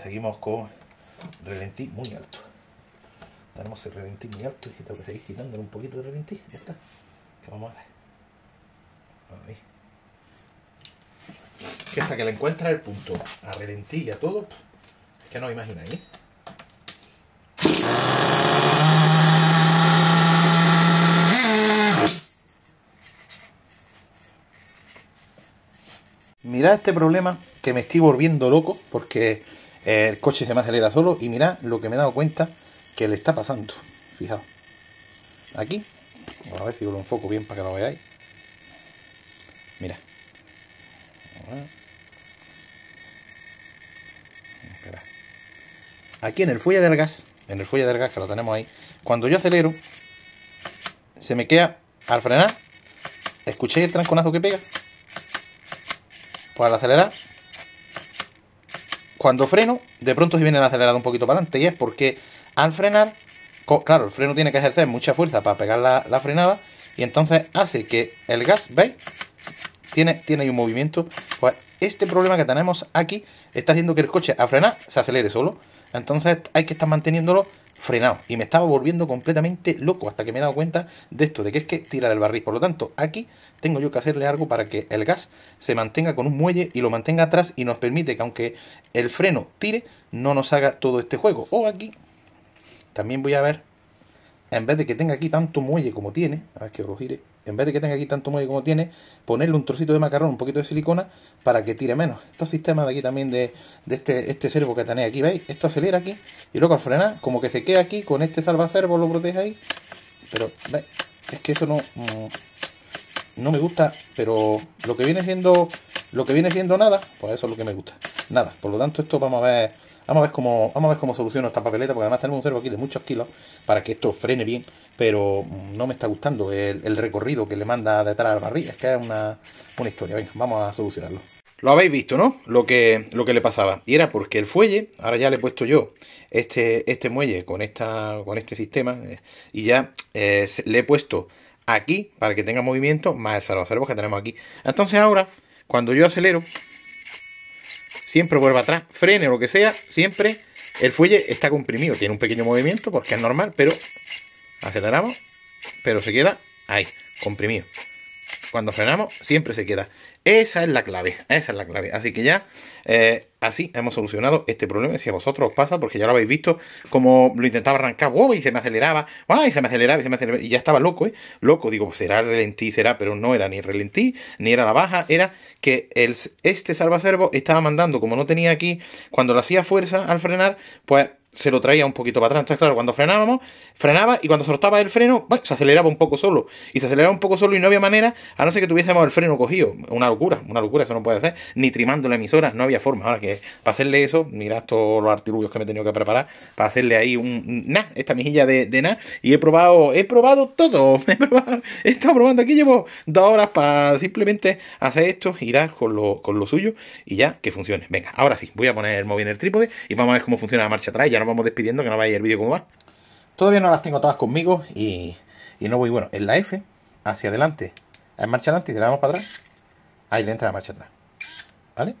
seguimos con relentí muy alto. Tenemos el relentí muy alto y tengo que seguir quitándole un poquito de relentí. Ya está. ¿Qué vamos a hacer? Ahí. Que hasta que le encuentra el punto a relentí y a todo, es que no imagináis. ¿eh? Mirad este problema que me estoy volviendo loco porque el coche se me acelera solo y mira lo que me he dado cuenta que le está pasando. Fijaos. Aquí. A ver si lo enfoco bien para que lo veáis. Mira. Aquí en el fuelle del gas, en el fuelle del gas que lo tenemos ahí, cuando yo acelero, se me queda al frenar. escuché el tranconazo que pega? Pues al acelerar, cuando freno, de pronto se viene el acelerado un poquito para adelante y es porque al frenar, claro, el freno tiene que ejercer mucha fuerza para pegar la, frenada y entonces hace que el gas, ¿veis? Tiene, tiene ahí un movimiento. Pues este problema que tenemos aquí está haciendo que el coche a frenar se acelere solo. Entonces hay que estar manteniéndolo frenado. Y me estaba volviendo completamente loco hasta que me he dado cuenta de esto, de que es que tira del barril. Por lo tanto, aquí tengo yo que hacerle algo para que el gas se mantenga con un muelle y lo mantenga atrás y nos permite que aunque el freno tire, no nos haga todo este juego. O aquí también voy a ver, en vez de que tenga aquí tanto muelle como tiene, a ver que lo gire, en vez de que tenga aquí tanto muelle como tiene, ponerle un trocito de macarrón, un poquito de silicona, para que tire menos. Estos sistemas de aquí también, de, de este, este servo que tenéis aquí, ¿veis? Esto acelera aquí, y luego al frenar, como que se queda aquí, con este salvacervo lo protege ahí. Pero, ¿veis? Es que eso no, mm, no, me gusta, pero lo que viene siendo lo que viene siendo nada, pues eso es lo que me gusta. Nada, por lo tanto esto vamos a ver Vamos a ver cómo, vamos a ver cómo soluciono esta papeleta, porque además tenemos un servo aquí de muchos kilos para que esto frene bien, pero mm, no me está gustando el, recorrido que le manda detrás al barril. Es que es una, una historia. Venga, vamos a solucionarlo. Lo habéis visto, ¿no? Lo que, lo que le pasaba. Y era porque el fuelle, ahora ya le he puesto yo este, este muelle con, esta, con este sistema, eh, y ya eh, le he puesto aquí para que tenga movimiento, más el servo que tenemos aquí. Entonces ahora, cuando yo acelero, siempre vuelva atrás, frene o lo que sea, siempre el fuelle está comprimido. Tiene un pequeño movimiento porque es normal, pero aceleramos, pero se queda ahí, comprimido. Cuando frenamos, siempre se queda. Esa es la clave, esa es la clave. Así que ya eh, Así hemos solucionado este problema. Si a vosotros os pasa, porque ya lo habéis visto, como lo intentaba arrancar, wow, y se me aceleraba, y se me aceleraba, y se me aceleraba, y ya estaba loco, ¿eh? Loco, digo, pues, será relentí, será, pero no era ni relentí, ni era la baja, era que el, este salvacervo estaba mandando, como no tenía aquí, cuando lo hacía fuerza al frenar, pues se lo traía un poquito para atrás. Entonces, claro, cuando frenábamos, frenaba y cuando soltaba el freno, se aceleraba un poco solo. Y se aceleraba un poco solo y no había manera, a no ser que tuviésemos el freno cogido. Una locura, una locura, eso no puede ser. Ni trimando la emisora, no había forma. Ahora que para hacerle eso, mirad todos los artilugios que me he tenido que preparar para hacerle ahí un na, esta mijilla de, de na. Y he probado, he probado todo. He, estado probando aquí, llevo dos horas para simplemente hacer esto, y con lo, con lo suyo y ya que funcione. Venga, ahora sí, voy a poner el móvil en el trípode y vamos a ver cómo funciona la marcha atrás. Ya vamos despidiendo, que no vaya el vídeo como va. Todavía no las tengo todas conmigo y, y no voy, bueno, en la F, hacia adelante, en marcha adelante y le damos para atrás. Ahí le entra la marcha atrás. ¿Vale?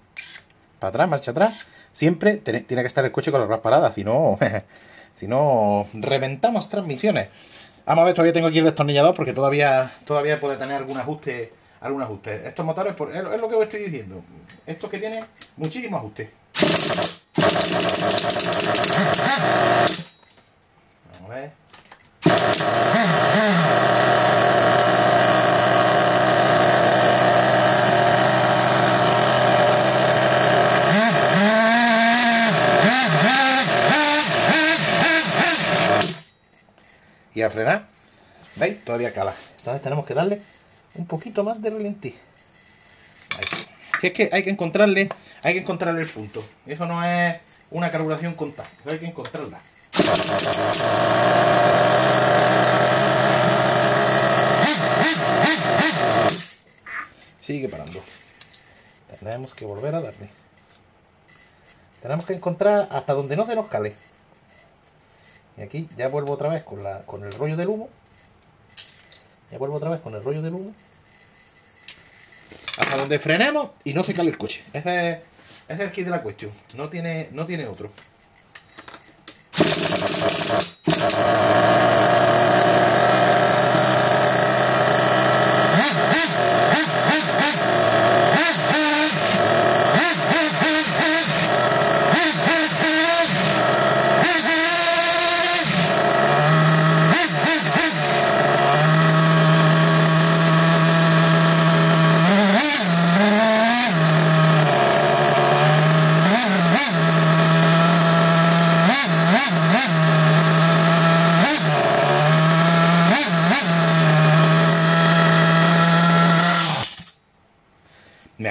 Para atrás, marcha atrás. Siempre tiene, que estar el coche con las ruedas paradas, si no, si no, reventamos transmisiones. Vamos a ver, todavía tengo aquí el destornillador porque todavía, todavía puede tener algún ajuste. Algún ajuste. Estos motores, por, es, lo que os estoy diciendo. esto que tiene muchísimos ajustes. Y a frenar, ¿veis? Todavía cala. Entonces tenemos que darle un poquito más de ralentí es que hay que encontrarle, hay que encontrarle el punto. Eso no es una carburación contada, hay que encontrarla. Sigue parando. Tenemos que volver a darle. Tenemos que encontrar hasta donde no se nos cale. Y aquí ya vuelvo otra vez con, la, con el rollo del humo. Ya vuelvo otra vez con el rollo del humo hasta donde frenemos y no se cale el coche. Ese es, el kit de la cuestión. No tiene, no tiene otro.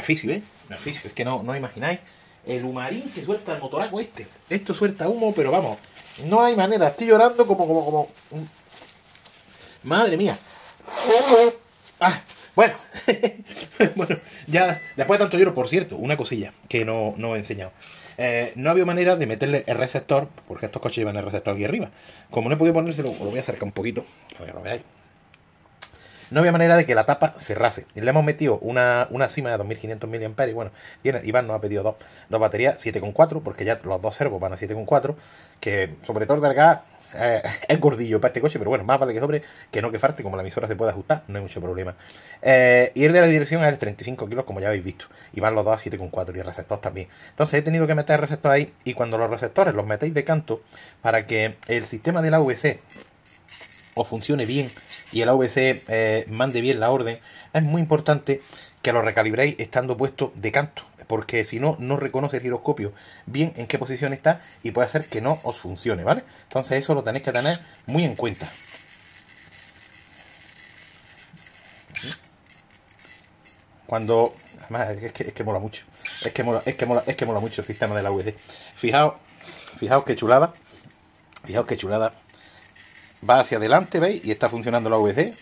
difícil, ¿eh? es que no, no imagináis el humarín que suelta el motoraco este. Esto suelta humo, pero vamos, no hay manera. Estoy llorando como, como, como. Madre mía. Ah, bueno. bueno, ya después de tanto lloro, por cierto, una cosilla que no, no he enseñado. Eh, no había manera de meterle el receptor, porque estos coches llevan el receptor aquí arriba. Como no he podido ponérselo, lo voy a acercar un poquito, para que lo veáis no había manera de que la tapa cerrase. Le hemos metido una, cima de 2500 mAh. Y bueno, Iván nos ha pedido dos, dos baterías 7,4, porque ya los dos servos van a 7,4. Que sobre todo acá eh, es gordillo para este coche, pero bueno, más vale que sobre que no que falte, como la emisora se puede ajustar, no hay mucho problema. Eh, y el de la dirección es de 35 kilos, como ya habéis visto, y van los dos a 7,4 y el receptor también. Entonces he tenido que meter el receptor ahí, y cuando los receptores los metéis de canto, para que el sistema de la VC os funcione bien y el AVC eh, mande bien la orden, es muy importante que lo recalibréis estando puesto de canto, porque si no, no reconoce el giroscopio bien en qué posición está y puede hacer que no os funcione, ¿vale? Entonces eso lo tenéis que tener muy en cuenta. Cuando... es que, mola mucho. Es que mola, es que mucho el sistema de la UD. Fijaos, fijaos qué chulada. Fijaos qué chulada va hacia adelante, ¿veis? Y está funcionando la VC.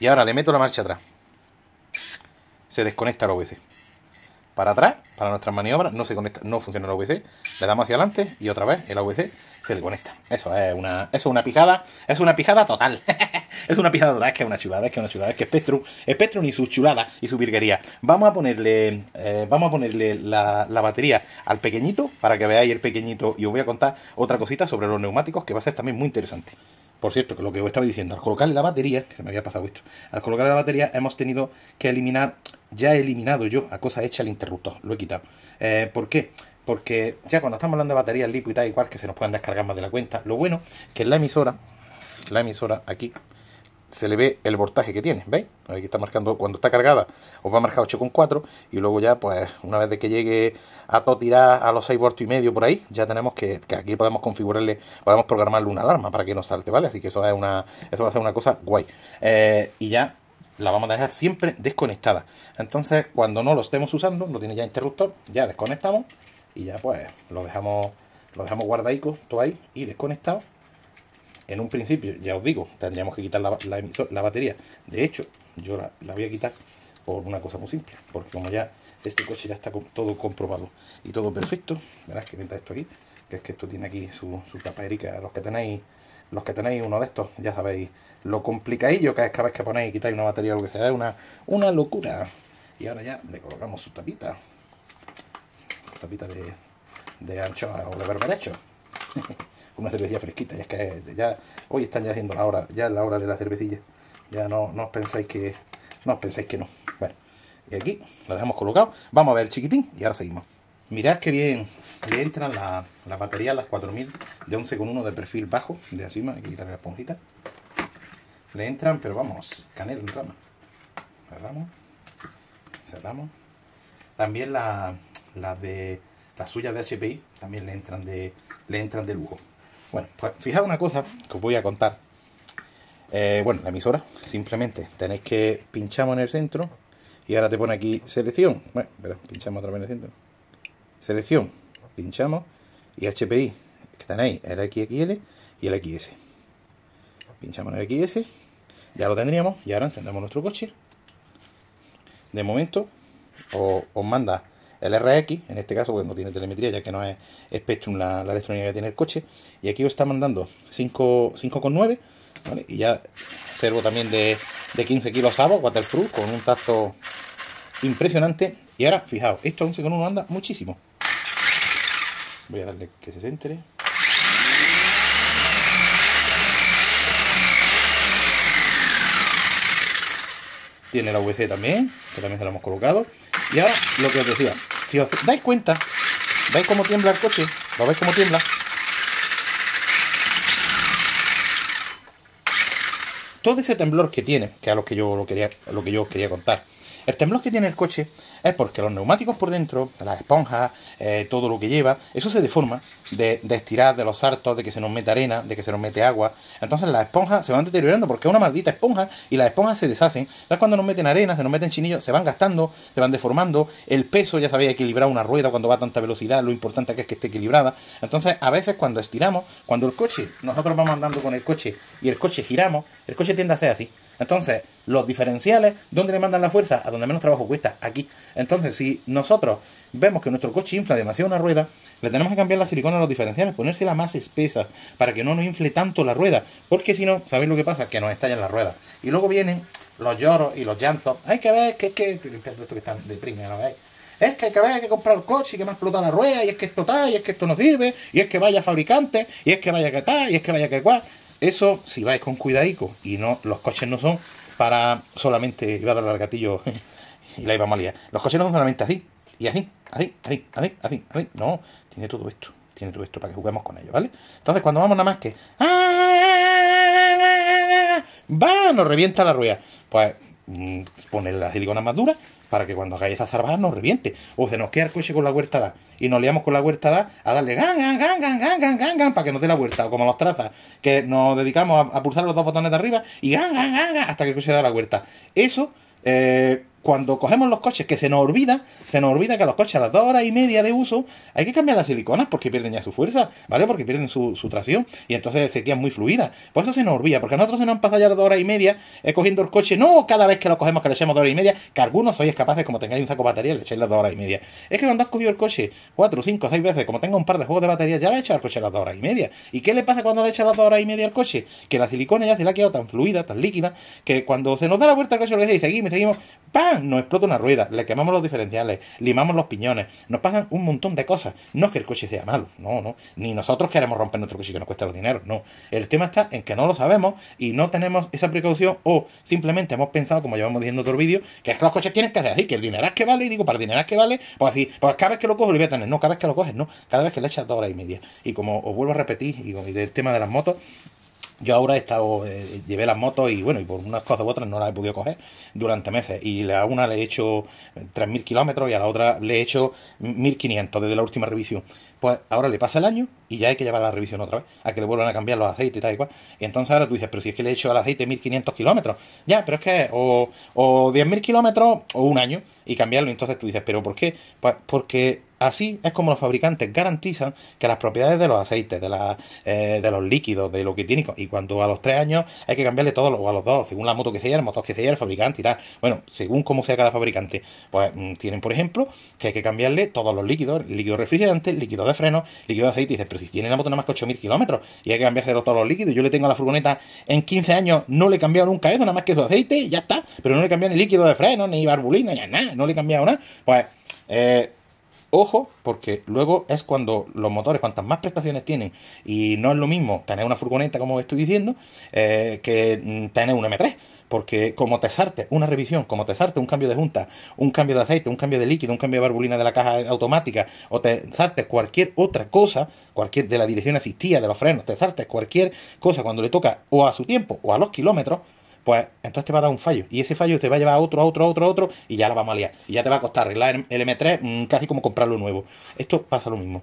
Y ahora le meto la marcha atrás. Se desconecta la VC. Para atrás, para nuestras maniobras, no se conecta, no funciona la VC. Le damos hacia adelante y otra vez el VC se le conecta. Eso es una, eso es una pijada, es una pijada total. es una pijada total, es que es una chulada, es que es una chulada, es que Spectrum, Spectrum y su chulada y su virguería. Vamos a ponerle, eh, vamos a ponerle la, la, batería al pequeñito para que veáis el pequeñito y os voy a contar otra cosita sobre los neumáticos que va a ser también muy interesante. Por cierto, que lo que os estaba diciendo, al colocarle la batería, que se me había pasado esto, al colocar la batería hemos tenido que eliminar, ya he eliminado yo a cosa hecha el interruptor, lo he quitado. Eh, ¿Por qué? Porque ya cuando estamos hablando de baterías líquidas, igual que se nos puedan descargar más de la cuenta, lo bueno que en la emisora, la emisora aquí, se le ve el voltaje que tiene, ¿veis? Aquí está marcando, cuando está cargada, os va a marcar 8,4 y luego ya, pues, una vez de que llegue a todo tirar a los 6 voltios y medio por ahí, ya tenemos que, que, aquí podemos configurarle, podemos programarle una alarma para que no salte, ¿vale? Así que eso, es una, eso va a ser una cosa guay. Eh, y ya la vamos a dejar siempre desconectada. Entonces, cuando no lo estemos usando, no tiene ya interruptor, ya desconectamos y ya, pues, lo dejamos, lo dejamos todo ahí y desconectado en un principio, ya os digo, tendríamos que quitar la, la, batería. De hecho, yo la, voy a quitar por una cosa muy simple, porque como ya este coche ya está todo comprobado y todo perfecto, verás que mientras esto aquí, que es que esto tiene aquí su, su capa erica, los que tenéis los que tenéis uno de estos, ya sabéis, lo complicadillo que es cada vez que ponéis y quitáis una batería o lo que sea, es una, una locura. Y ahora ya le colocamos su tapita, tapita de, de anchoa o de berberecho. una cervecilla fresquita. Y es que ya hoy están ya haciendo la hora, ya la hora de la cervecilla. Ya no, no os pensáis que no pensáis que no. Bueno, y aquí la dejamos colocado. Vamos a ver chiquitín y ahora seguimos. Mirad que bien le entran las la baterías, las 4000 de 11,1 de perfil bajo, de encima, hay que quitarle la esponjita. Le entran, pero vamos, canela en rama. Cerramos, cerramos. También las la de las suyas de HPI también le entran de le entran de lujo. Bueno, pues fijaos una cosa que os voy a contar. Eh, bueno, la emisora, simplemente tenéis que pinchamos en el centro y ahora te pone aquí selección. Bueno, pero pinchamos otra vez en el centro. Selección, pinchamos y HPI, que tenéis el XXL y el XS. Pinchamos en el XS, ya lo tendríamos y ahora encendemos nuestro coche. De momento, os manda el RX, en este caso porque no tiene telemetría ya que no es Spectrum la, electrónica que tiene el coche, y aquí os está mandando 5,9 y ya servo también de, 15 kilos agua, waterproof, con un tacto impresionante, y ahora fijaos, esto a 11,1 anda muchísimo. Voy a darle que se centre. tiene la VC también, que también se la hemos colocado. Y ahora lo que os decía, si os dais cuenta, ¿veis cómo tiembla el coche? ¿Lo veis cómo tiembla? todo ese temblor que tiene, que es lo que yo lo quería, lo que yo os quería contar. El temblor que tiene el coche es porque los neumáticos por dentro, las esponjas, eh, todo lo que lleva, eso se deforma de, estirar, de los hartos, de que se nos mete arena, de que se nos mete agua. Entonces las esponjas se van deteriorando porque es una maldita esponja y las esponjas se deshacen. Entonces cuando nos meten arena, se nos meten chinillos, se van gastando, se van deformando. El peso, ya sabéis, equilibrar una rueda cuando va a tanta velocidad, lo importante es que esté equilibrada. Entonces a veces cuando estiramos, cuando el coche, nosotros vamos andando con el coche y el coche giramos, el coche tienda tiende a ser así. Entonces, los diferenciales, donde le mandan la fuerza? A donde menos trabajo cuesta, aquí. Entonces, si nosotros vemos que nuestro coche infla demasiado una rueda, le tenemos que cambiar la silicona a los diferenciales, ponérsela más espesa para que no nos infle tanto la rueda, porque si no, ¿sabéis lo que pasa? Que nos estallan la rueda Y luego vienen los lloros y los llantos. Hay que ver que es que. Esto que de Es que hay que ver, que comprar el coche y que me explota la rueda, y es que esto tal, y es que esto no sirve, y es que vaya fabricante, y es que vaya que tal, y es que vaya que cual. Eso si vais con cuidadico y no los coches no son para solamente iba a dar el gatillo y la iba a liar. Los coches no son solamente así y así, así, así, así, así, así. No, tiene todo esto, tiene todo esto para que juguemos con ellos, ¿vale? Entonces cuando vamos nada más que ah, va, nos revienta la rueda, pues mm, poner la silicona más dura para que cuando hagáis esa zarbaja nos reviente. O se nos queda el coche con la da y nos liamos con la da a darle gan, gan, gan, gan, gan, gan, gan, gan, para que nos dé la vuelta. O como los trazas, que nos dedicamos a, pulsar los dos botones de arriba y gan, gan, gan, gan, hasta que el coche da la huerta. Eso. Eh, cuando cogemos los coches, que se nos olvida, se nos olvida que los coches a las dos horas y media de uso hay que cambiar las siliconas porque pierden ya su fuerza, ¿vale? Porque pierden su, tracción y entonces se quedan muy fluidas. Por eso se nos olvida, porque a nosotros se nos han pasado ya las dos horas y media cogiendo el coche, no cada vez que lo cogemos que le echamos dos horas y media, que algunos sois capaces, como tengáis un saco de batería, le echáis las dos horas y media. Es que cuando has cogido el coche cuatro, cinco, seis veces, como tenga un par de juegos de batería, ya le he echado al coche a las dos horas y media. ¿Y qué le pasa cuando le echas las dos horas y media al coche? Que la silicona ya se le ha quedado tan fluida, tan líquida, que cuando se nos da la vuelta al coche le y seguimos, seguimos, ¡pam! nos explota una rueda, le quemamos los diferenciales, limamos los piñones, nos pasan un montón de cosas. No es que el coche sea malo, no, no. Ni nosotros queremos romper nuestro coche que nos cuesta los dineros, no. El tema está en que no lo sabemos y no tenemos esa precaución o simplemente hemos pensado, como llevamos diciendo otro vídeo, que es que los coches tienen que hacer así, que el dinero es que vale, y digo, para el dinero es que vale, pues así, pues cada vez que lo cojo lo voy a tener, no, cada vez que lo coges, no, cada vez que le echas dos horas y media. Y como os vuelvo a repetir, y del tema de las motos, yo ahora he estado, eh, llevé las motos y bueno, y por unas cosas u otras no las he podido coger durante meses. Y a una le he hecho 3.000 kilómetros y a la otra le he hecho 1.500 desde la última revisión. Pues ahora le pasa el año y ya hay que llevar la revisión otra vez, a que le vuelvan a cambiar los aceites y tal y cual. Y entonces ahora tú dices, pero si es que le he hecho al aceite 1.500 kilómetros. Ya, pero es que o, o 10.000 kilómetros o un año y cambiarlo. Entonces tú dices, pero ¿por qué? Pues porque Así es como los fabricantes garantizan que las propiedades de los aceites, eh, de, los líquidos, de lo que tiene, y cuando a los tres años hay que cambiarle todos o a los dos, según la moto que sea, el motor que sea, el fabricante y tal. Bueno, según cómo sea cada fabricante, pues mm, tienen, por ejemplo, que hay que cambiarle todos los líquidos, líquido refrigerante, líquido de freno, líquido de aceite, y dices, pero si tiene la moto nada más que 8.000 kilómetros, y hay que cambiárselo todos los líquidos, yo le tengo a la furgoneta en 15 años, no le he cambiado nunca eso, nada más que su aceite, y ya está, pero no le he cambiado ni líquido de freno, ni barbulina, ya nada, no le he cambiado nada, pues... Eh, Ojo, porque luego es cuando los motores, cuantas más prestaciones tienen, y no es lo mismo tener una furgoneta, como estoy diciendo, eh, que mm, tener un M3. Porque como te sarte una revisión, como te sarte un cambio de junta, un cambio de aceite, un cambio de líquido, un cambio de barbulina de la caja automática, o te sarte cualquier otra cosa, cualquier de la dirección asistida, de los frenos, te saltes cualquier cosa cuando le toca o a su tiempo o a los kilómetros, pues entonces te va a dar un fallo. Y ese fallo te va a llevar a otro, a otro, a otro, a otro, y ya la vamos a liar. Y ya te va a costar arreglar el M3 mm, casi como comprarlo nuevo. Esto pasa lo mismo.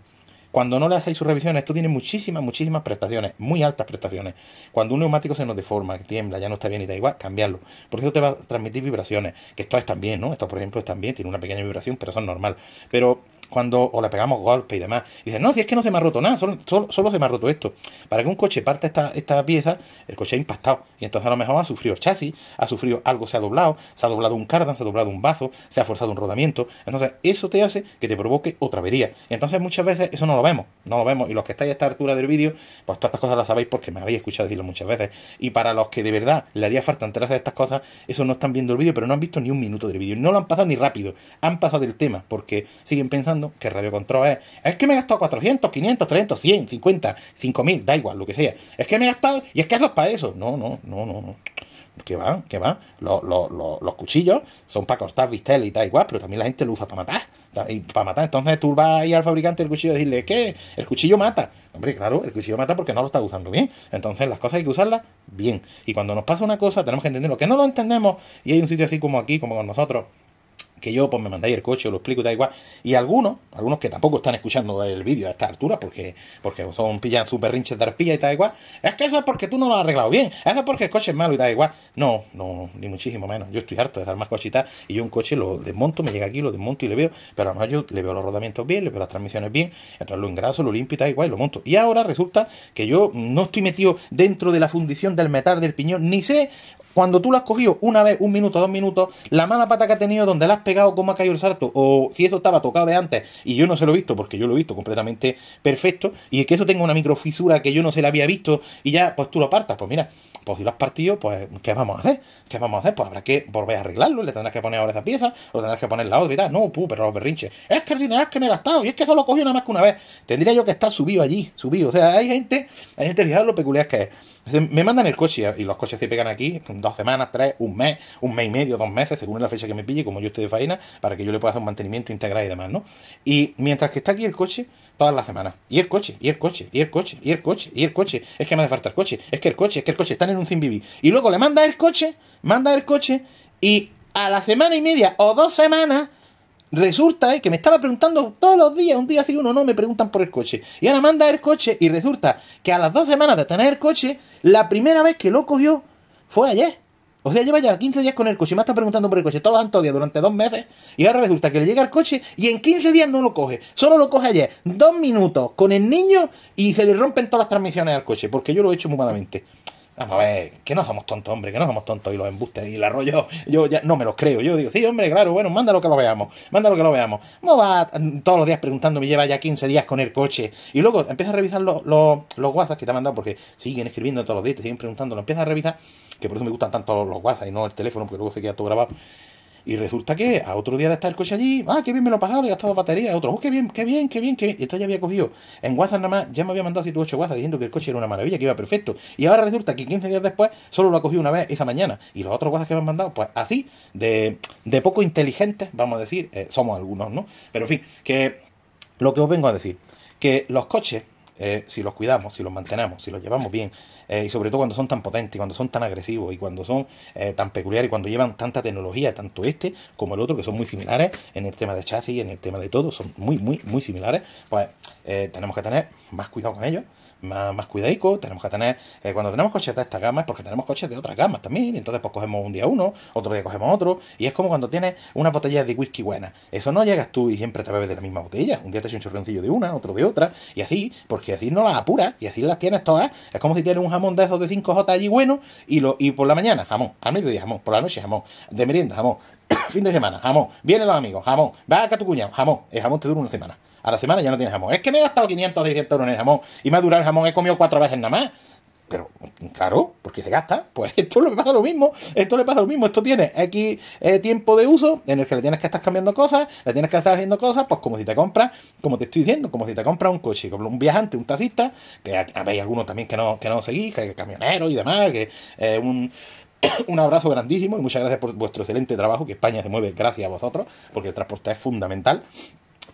Cuando no le hacéis sus revisiones, esto tiene muchísimas, muchísimas prestaciones, muy altas prestaciones. Cuando un neumático se nos deforma, tiembla, ya no está bien y da igual, cambiarlo. Por eso te va a transmitir vibraciones, que esto es también, ¿no? Esto, por ejemplo, también, tiene una pequeña vibración, pero son normal. Pero cuando o le pegamos golpe y demás. Y no, si es que no se me ha roto nada, solo, solo, se me ha roto esto. Para que un coche parte esta, esta pieza, el coche ha impactado. Y entonces a lo mejor ha sufrido el chasis, ha sufrido algo, se ha doblado, se ha doblado un cardan, se ha doblado un vaso se ha forzado un rodamiento. Entonces eso te hace que te provoque otra avería. entonces muchas veces eso no lo vemos, no lo vemos. Y los que estáis a esta altura del vídeo, pues todas estas cosas las sabéis porque me habéis escuchado decirlo muchas veces. Y para los que de verdad le haría falta enterarse de estas cosas, eso no están viendo el vídeo, pero no han visto ni un minuto del vídeo. No lo han pasado ni rápido, han pasado del tema porque siguen pensando que Radio Control es, es que me he gastado 400, 500, 300, 100, 50, 5000, da igual, lo que sea. Es que me he gastado, y es que eso es para eso. No, no, no, no, no. Que va, que va. Los, cuchillos son para cortar bisteles y da igual, pero también la gente lo usa para matar. para matar, entonces tú vas ahí al fabricante del cuchillo y decirle que el cuchillo mata. Hombre, claro, el cuchillo mata porque no lo está usando bien. Entonces las cosas hay que usarlas bien. Y cuando nos pasa una cosa, tenemos que entender lo que no lo entendemos. Y hay un sitio así como aquí, como con nosotros, que yo pues me mandáis el coche, lo explico, y igual. Y algunos, algunos que tampoco están escuchando el vídeo a esta altura, porque, porque son pillan súper rinches de arpilla y tal igual. Es que eso es porque tú no lo has arreglado bien, eso es porque el coche es malo y da igual. No, no, ni muchísimo menos. Yo estoy harto de dar más coches y tal, y yo un coche lo desmonto, me llega aquí, lo desmonto y le veo, pero mejor yo le veo los rodamientos bien, le veo las transmisiones bien, entonces lo engraso, lo limpio y tal igual, y lo monto. Y ahora resulta que yo no estoy metido dentro de la fundición del metal del piñón, ni sé cuando tú lo has cogido una vez, un minuto, dos minutos, la mala pata que ha tenido, donde la has pegado, Como ha caído el salto, o si eso estaba tocado de antes y yo no se lo he visto, porque yo lo he visto completamente perfecto, y es que eso tenga una microfisura que yo no se la había visto y ya, pues tú lo apartas, pues mira, pues si lo has partido, pues ¿qué vamos a hacer? ¿Qué vamos a hacer? Pues habrá que volver a arreglarlo, le tendrás que poner ahora esa pieza, o tendrás que poner la otra y tal. No, pu, pero los berrinches, es que el dinero es que me he gastado, y es que eso lo cogió nada más que una vez. Tendría yo que estar subido allí, subido. O sea, hay gente, hay gente, fijaros lo peculiar que es me mandan el coche y los coches se pegan aquí dos semanas, tres, un mes, un mes y medio, dos meses, según la fecha que me pille, como yo estoy de faena, para que yo le pueda hacer un mantenimiento integral y demás, ¿no? Y mientras que está aquí el coche, todas las semanas. Y el coche, y el coche, y el coche, y el coche, y el coche. Es que me hace falta el coche, es que el coche, es que el coche, están en un Zimbibi. Y luego le manda el coche, manda el coche, y a la semana y media o dos semanas resulta eh, que me estaba preguntando todos los días, un día si uno no, me preguntan por el coche. Y ahora manda el coche y resulta que a las dos semanas de tener el coche, la primera vez que lo cogió fue ayer. O sea, lleva ya 15 días con el coche y me está preguntando por el coche todos los días durante dos meses. Y ahora resulta que le llega el coche y en 15 días no lo coge. Solo lo coge ayer. Dos minutos con el niño y se le rompen todas las transmisiones al coche. Porque yo lo he hecho muy malamente. Vamos a ver, que no somos tontos, hombre, que no somos tontos. Y los embustes y el arroyo, yo ya no me los creo. Yo digo, sí, hombre, claro, bueno, mándalo que lo veamos, mándalo que lo veamos. no va todos los días preguntándome, lleva ya 15 días con el coche? Y luego empieza a revisar los, los, WhatsApp que te ha mandado, porque siguen escribiendo todos los días, te siguen preguntando, lo empiezas a revisar, que por eso me gustan tanto los WhatsApp y no el teléfono, porque luego se queda todo grabado. Y resulta que a otro día de estar el coche allí, ah, qué bien me lo he pasado, le he gastado batería, otro, oh, qué bien, qué bien, qué bien, qué ya había cogido en WhatsApp nada más, ya me había mandado 108 WhatsApp diciendo que el coche era una maravilla, que iba perfecto. Y ahora resulta que 15 días después solo lo ha cogido una vez esa mañana. Y los otros WhatsApp que me han mandado, pues así, de, poco inteligentes, vamos a decir, eh, somos algunos, ¿no? Pero en fin, que lo que os vengo a decir, que los coches eh, si los cuidamos, si los mantenemos, si los llevamos bien, eh, y sobre todo cuando son tan potentes, cuando son tan agresivos y cuando son eh, tan peculiares, Y cuando llevan tanta tecnología, tanto este como el otro, que son muy similares en el tema de chasis, en el tema de todo, son muy, muy, muy similares, pues tenemos que tener más cuidado con ellos más, más cuidadico, tenemos que tener, eh, cuando tenemos coches de esta gama es porque tenemos coches de otras gamas también, entonces pues cogemos un día uno, otro día cogemos otro, y es como cuando tienes una botella de whisky buena, eso no llegas tú y siempre te bebes de la misma botella, un día te echas un chorroncillo de una, otro de otra, y así, porque así no las apuras, y así las tienes todas, es como si tienes un jamón de esos de 5J allí bueno, y, lo, y por la mañana jamón, al mediodía jamón, por la noche jamón, de merienda jamón, fin de semana jamón, vienen los amigos, jamón, va a tu cuñado, jamón, el jamón te dura una semana. A la semana ya no tienes jamón. Es que me he gastado 500 o 600 euros en el jamón y me ha durado el jamón, he comido cuatro veces nada más. Pero claro, porque se gasta. Pues esto le pasa lo mismo. Esto le pasa lo mismo. Esto tiene X eh, tiempo de uso en el que le tienes que estar cambiando cosas, le tienes que estar haciendo cosas, pues como si te compras, como te estoy diciendo, como si te compras un coche, como un viajante, un taxista. que habéis algunos también que no, que no seguís, que, que camioneros y demás, que eh, un un abrazo grandísimo y muchas gracias por vuestro excelente trabajo, que España se mueve gracias a vosotros, porque el transporte es fundamental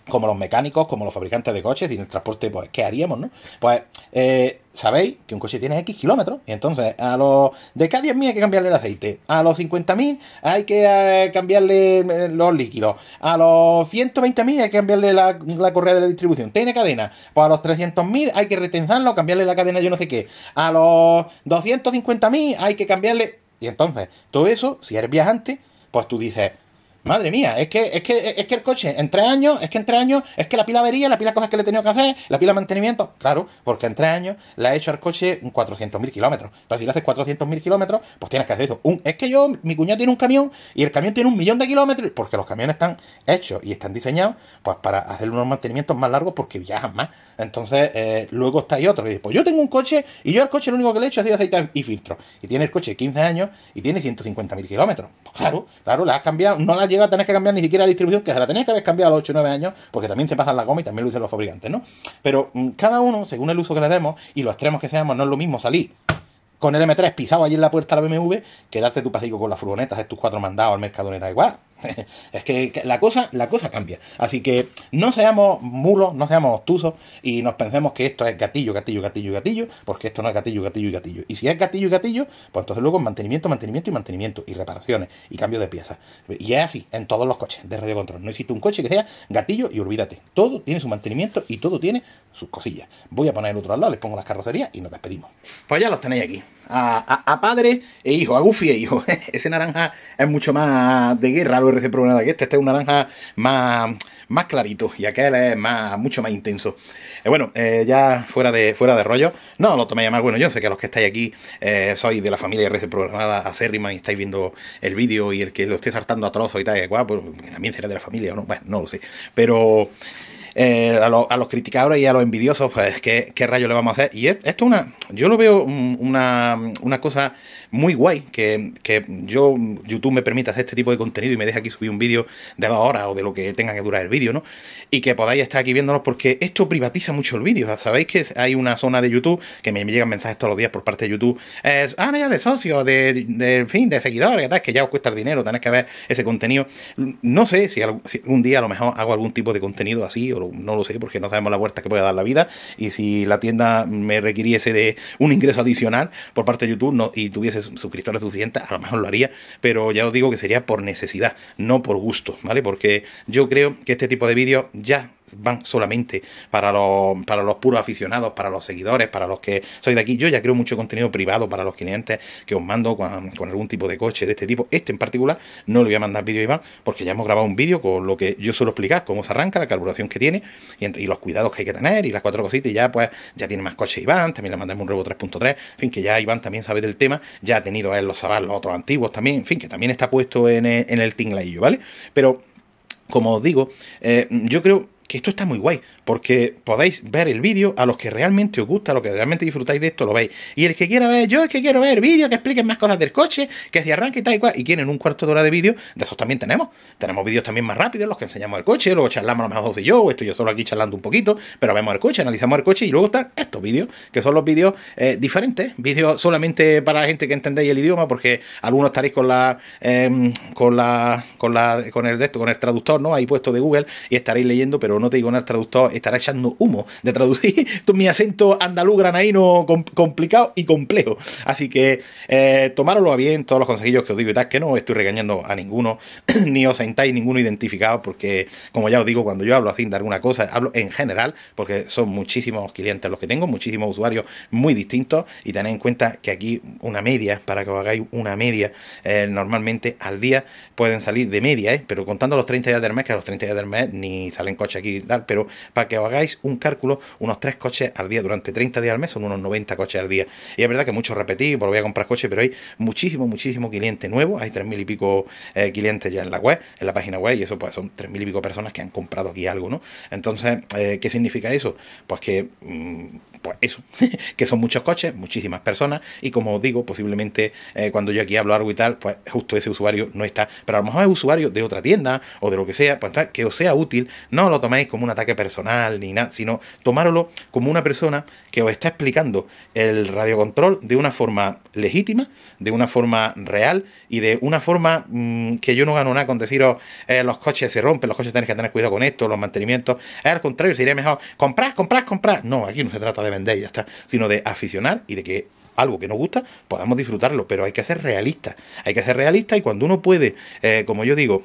como los mecánicos, como los fabricantes de coches y en el transporte, pues, ¿qué haríamos, no? Pues, eh, sabéis que un coche tiene X kilómetros, y entonces a los de cada 10.000 hay que cambiarle el aceite, a los 50.000 hay que eh, cambiarle eh, los líquidos, a los 120.000 hay que cambiarle la, la, correa de la distribución, tiene cadena, pues a los 300.000 hay que retenzarlo, cambiarle la cadena yo no sé qué, a los 250.000 hay que cambiarle... Y entonces, todo eso, si eres viajante, pues tú dices Madre mía, es que, es que, es que el coche en tres años, es que en tres años, es que la pila avería, la pila cosas que le he tenido que hacer, la pila mantenimiento. Claro, porque en tres años le ha hecho al coche 400.000 kilómetros. Entonces, si le haces 400.000 kilómetros, pues tienes que hacer eso. Un, es que yo, mi cuñado tiene un camión y el camión tiene un millón de kilómetros, porque los camiones están hechos y están diseñados pues, para hacer unos mantenimientos más largos porque viajan más. Entonces, eh, luego está ahí otro que dice, pues yo tengo un coche y yo al coche lo único que le he hecho ha sido aceite y filtro. Y tiene el coche 15 años y tiene 150.000 kilómetros. Pues claro, claro, la ha cambiado, no la llega a tener que cambiar ni siquiera la distribución, que se la tenías que haber cambiado a los 8 o 9 años, porque también se pasan la goma y también lo dicen los fabricantes, ¿no? Pero mm, cada uno, según el uso que le demos y los extremos que seamos, no es lo mismo salir con el M3 pisado allí en la puerta de la BMW que darte tu pasico con las furgonetas, tus cuatro mandados al mercado y da igual. es que la cosa, la cosa cambia. Así que no seamos mulos, no seamos obtusos y nos pensemos que esto es gatillo, gatillo, gatillo, gatillo, porque esto no es gatillo, gatillo y gatillo. Y si es gatillo y gatillo, pues entonces luego mantenimiento, mantenimiento y mantenimiento y reparaciones y cambio de piezas. Y es así en todos los coches de radio control. No existe un coche que sea gatillo y olvídate. Todo tiene su mantenimiento y todo tiene sus cosillas. Voy a poner el otro lado, les pongo las carrocerías y nos despedimos. Pues ya los tenéis aquí. A, padre e hijo, a Goofy e hijo. Ese naranja es mucho más de guerra lo que este, este es un naranja más, más clarito y aquel es más, mucho más intenso. Eh, bueno, eh, ya fuera de, fuera de rollo, no lo tomé ya más Bueno, yo sé que los que estáis aquí eh, sois de la familia RC programada acérrima y estáis viendo el vídeo y el que lo esté saltando a trozo y tal, y cual, pues, también será de la familia o no, bueno, no lo sé. Pero eh, a, los criticadores y a los envidiosos, pues, ¿qué, qué rayos le vamos a hacer? Y esto es una, yo lo veo mm, una, cosa muy guay, que, yo, YouTube me permita hacer este tipo de contenido y me deja aquí subir un vídeo de dos horas o de lo que tenga que durar el vídeo, ¿no? Y que podáis estar aquí viéndonos porque esto privatiza mucho el vídeo. Sabéis que hay una zona de YouTube que me llegan mensajes todos los días por parte de YouTube, es, ah, ya de socios, de, fin, de seguidores, que ya os cuesta el dinero, tenéis que ver ese contenido. No sé si, algún día a lo mejor hago algún tipo de contenido así o lo no lo sé porque no sabemos la vuelta que puede dar la vida. Y si la tienda me requiriese de un ingreso adicional por parte de YouTube no, y tuviese suscriptores suficientes, a lo mejor lo haría, pero ya os digo que sería por necesidad, no por gusto, ¿vale? Porque yo creo que este tipo de vídeos ya van solamente para los, para los puros aficionados, para los seguidores, para los que sois de aquí. Yo ya creo mucho contenido privado para los clientes que os mando con, algún tipo de coche de este tipo. Este en particular no le voy a mandar vídeo a Iván porque ya hemos grabado un vídeo con lo que yo suelo explicar, cómo se arranca, la carburación que tiene y, los cuidados que hay que tener y las cuatro cositas. Y ya pues ya tiene más coche Iván, también le mandamos un Revo 3.3, en fin, que ya Iván también sabe del tema, ya ha tenido a él los sabal, los otros antiguos también, en fin, que también está puesto en el, en el ¿vale? Pero como os digo, eh, yo creo que esto está muy guay, porque podéis ver el vídeo a los que realmente os gusta, a los que realmente disfrutáis de esto, lo veis. Y el que quiera ver, yo es que quiero ver vídeos que expliquen más cosas del coche, que si arranque y tal y cual, y quieren un cuarto de hora de vídeo, de esos también tenemos. Tenemos vídeos también más rápidos, los que enseñamos el coche, luego charlamos a lo mejor de yo, estoy yo solo aquí charlando un poquito, pero vemos el coche, analizamos el coche y luego están estos vídeos, que son los vídeos eh, diferentes, vídeos solamente para la gente que entendéis el idioma, porque algunos estaréis con la, em, con la, con la, con el de con el traductor, ¿no? Ahí puesto de Google y estaréis leyendo, pero no te digo nada, el traductor estará echando humo de traducir mi acento andaluz granaíno complicado y complejo. Así que eh, tomároslo a bien todos los consejillos que os digo y tal, que no estoy regañando a ninguno, ni os sentáis ninguno identificado, porque como ya os digo, cuando yo hablo así de alguna cosa, hablo en general, porque son muchísimos clientes los que tengo, muchísimos usuarios muy distintos, y tened en cuenta que aquí una media, para que os hagáis una media, eh, normalmente al día pueden salir de media, eh, pero contando los 30 días del mes, que a los 30 días del mes ni salen coche aquí tal, pero para que os hagáis un cálculo, unos tres coches al día durante 30 días al mes son unos 90 coches al día. Y es verdad que mucho repetido porque voy a comprar coches, pero hay muchísimo, muchísimo cliente nuevo. Hay tres mil y pico eh, clientes ya en la web, en la página web, y eso pues son mil y pico personas que han comprado aquí algo, ¿no? Entonces, eh, ¿qué significa eso? Pues que mm, pues eso, que son muchos coches, muchísimas personas, y como os digo, posiblemente eh, cuando yo aquí hablo algo y tal, pues justo ese usuario no está, pero a lo mejor es usuario de otra tienda o de lo que sea, pues que os sea útil, no lo toméis como un ataque personal ni nada, sino tomároslo como una persona que os está explicando el radiocontrol de una forma legítima, de una forma real y de una forma mm, que yo no gano nada con deciros eh, los coches se rompen, los coches tenéis que tener cuidado con esto, los mantenimientos, al contrario, sería mejor comprar, comprar, comprar, no, aquí no se trata de de y está, sino de aficionar y de que algo que nos gusta podamos disfrutarlo, pero hay que ser realista hay que ser realista y cuando uno puede, eh, como yo digo,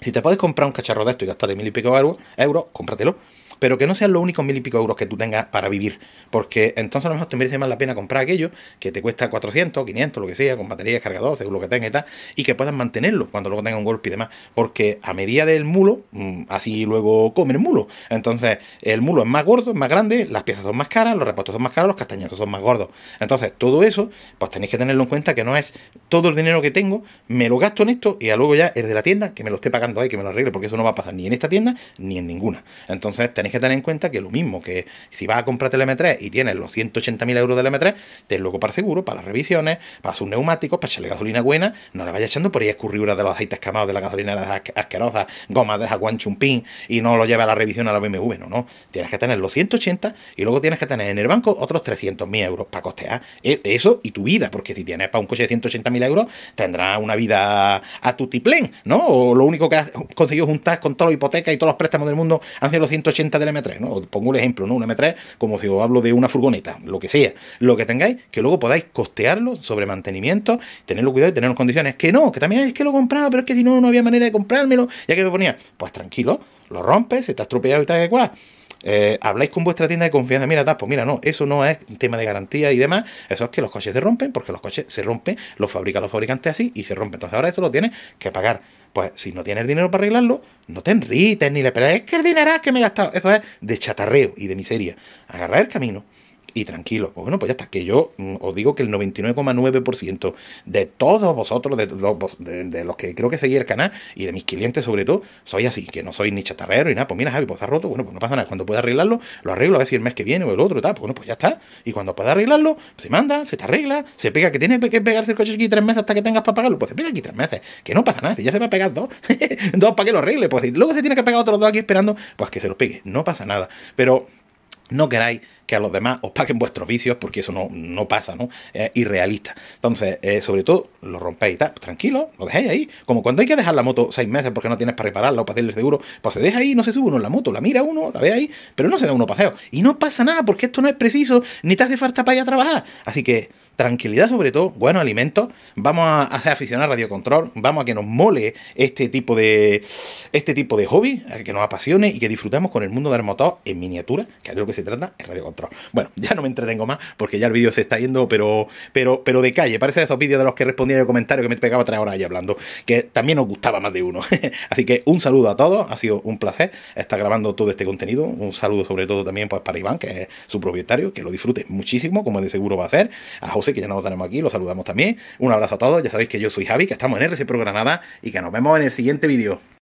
si te puedes comprar un cacharro de esto y de mil y pico euros cómpratelo pero que no sean los únicos mil y pico euros que tú tengas para vivir, porque entonces a lo mejor te merece más la pena comprar aquello que te cuesta 400, 500, lo que sea, con baterías, cargador, lo que tenga y tal, y que puedas mantenerlo cuando luego tenga un golpe y demás, porque a medida del mulo, mm, así luego come el mulo, entonces el mulo es más gordo, es más grande, las piezas son más caras, los repuestos son más caros, los castañazos son más gordos, entonces todo eso, pues tenéis que tenerlo en cuenta que no es todo el dinero que tengo, me lo gasto en esto y a luego ya el de la tienda que me lo esté pagando ahí, que me lo arregle, porque eso no va a pasar ni en esta tienda ni en ninguna, entonces tenéis que tener en cuenta que lo mismo que si vas a comprar el M3 y tienes los 180.000 euros del M3, te luego para seguro, para las revisiones, para sus neumáticos, para echarle gasolina buena, no le vayas echando por ahí escurriduras de los aceites quemados, de la gasolina de las asquerosas, gomas de Jaguan Chumpín y no lo lleva a la revisión a la BMW, no, no. Tienes que tener los 180 y luego tienes que tener en el banco otros 300.000 euros para costear e, eso y tu vida, porque si tienes para un coche de 180.000 euros, tendrás una vida a tu tiplén, ¿no? O lo único que has conseguido juntar con todas las hipotecas y todos los préstamos del mundo han sido los 180 del M3, ¿no? Os pongo un ejemplo, ¿no? Un M3, como si os hablo de una furgoneta, lo que sea, lo que tengáis, que luego podáis costearlo sobre mantenimiento, tenerlo cuidado y tener condiciones. Que no, que también es que lo compraba, pero es que si no, no había manera de comprármelo, ya que me ponía, pues tranquilo, lo rompes, se está estropeado y tal que cual. Eh, habláis con vuestra tienda de confianza, mira, tapo, pues mira, no, eso no es tema de garantía y demás, eso es que los coches se rompen, porque los coches se rompen, los fabrican los fabricantes así y se rompen. Entonces ahora eso lo tienes que pagar. Pues si no tienes dinero para arreglarlo, no te enrites ni le pelees. Es que el dinero es que me he gastado. Eso es de chatarreo y de miseria. Agarrar el camino, y tranquilo, Pues bueno, pues ya está, que yo mm, os digo que el 99,9% de todos vosotros, de, los que creo que seguís el canal y de mis clientes sobre todo, soy así, que no soy ni chatarrero y nada. Pues mira, Javi, pues ha roto, bueno, pues no pasa nada. Cuando pueda arreglarlo, lo arreglo a ver si el mes que viene o el otro, tal. Pues bueno, pues ya está. Y cuando pueda arreglarlo, se manda, se te arregla, se pega, que tiene que pegarse el coche aquí tres meses hasta que tengas para pagarlo. Pues se pega aquí tres meses, que no pasa nada, si ya se va a pegar dos, dos para que lo arregle. Pues luego se tiene que pegar otros dos aquí esperando, pues que se los pegue, no pasa nada. Pero no queráis que a los demás os paguen vuestros vicios porque eso no, no pasa, ¿no? Es irrealista. Entonces, eh, sobre todo, lo rompéis y tal. Pues tranquilo, lo dejáis ahí. Como cuando hay que dejar la moto seis meses porque no tienes para repararla o para hacerle seguro, pues se deja ahí, no se sube uno en la moto, la mira uno, la ve ahí, pero no se da uno paseo. Y no pasa nada porque esto no es preciso, ni te hace falta para ir a trabajar. Así que tranquilidad sobre todo, buenos alimentos, vamos a hacer aficionar Control vamos a que nos mole este tipo de este tipo de hobby, que nos apasione y que disfrutemos con el mundo del motor en miniatura, que es de lo que se trata Radio radiocontrol. Bueno, ya no me entretengo más porque ya el vídeo se está yendo, pero pero pero de calle, parece esos vídeos de los que respondía en el comentario que me pegaba tres horas ahí hablando, que también nos gustaba más de uno. Así que un saludo a todos, ha sido un placer estar grabando todo este contenido, un saludo sobre todo también pues para Iván, que es su propietario, que lo disfrute muchísimo, como de seguro va a ser, a que ya nos tenemos aquí, los saludamos también. Un abrazo a todos, ya sabéis que yo soy Javi, que estamos en RC Pro Granada y que nos vemos en el siguiente vídeo.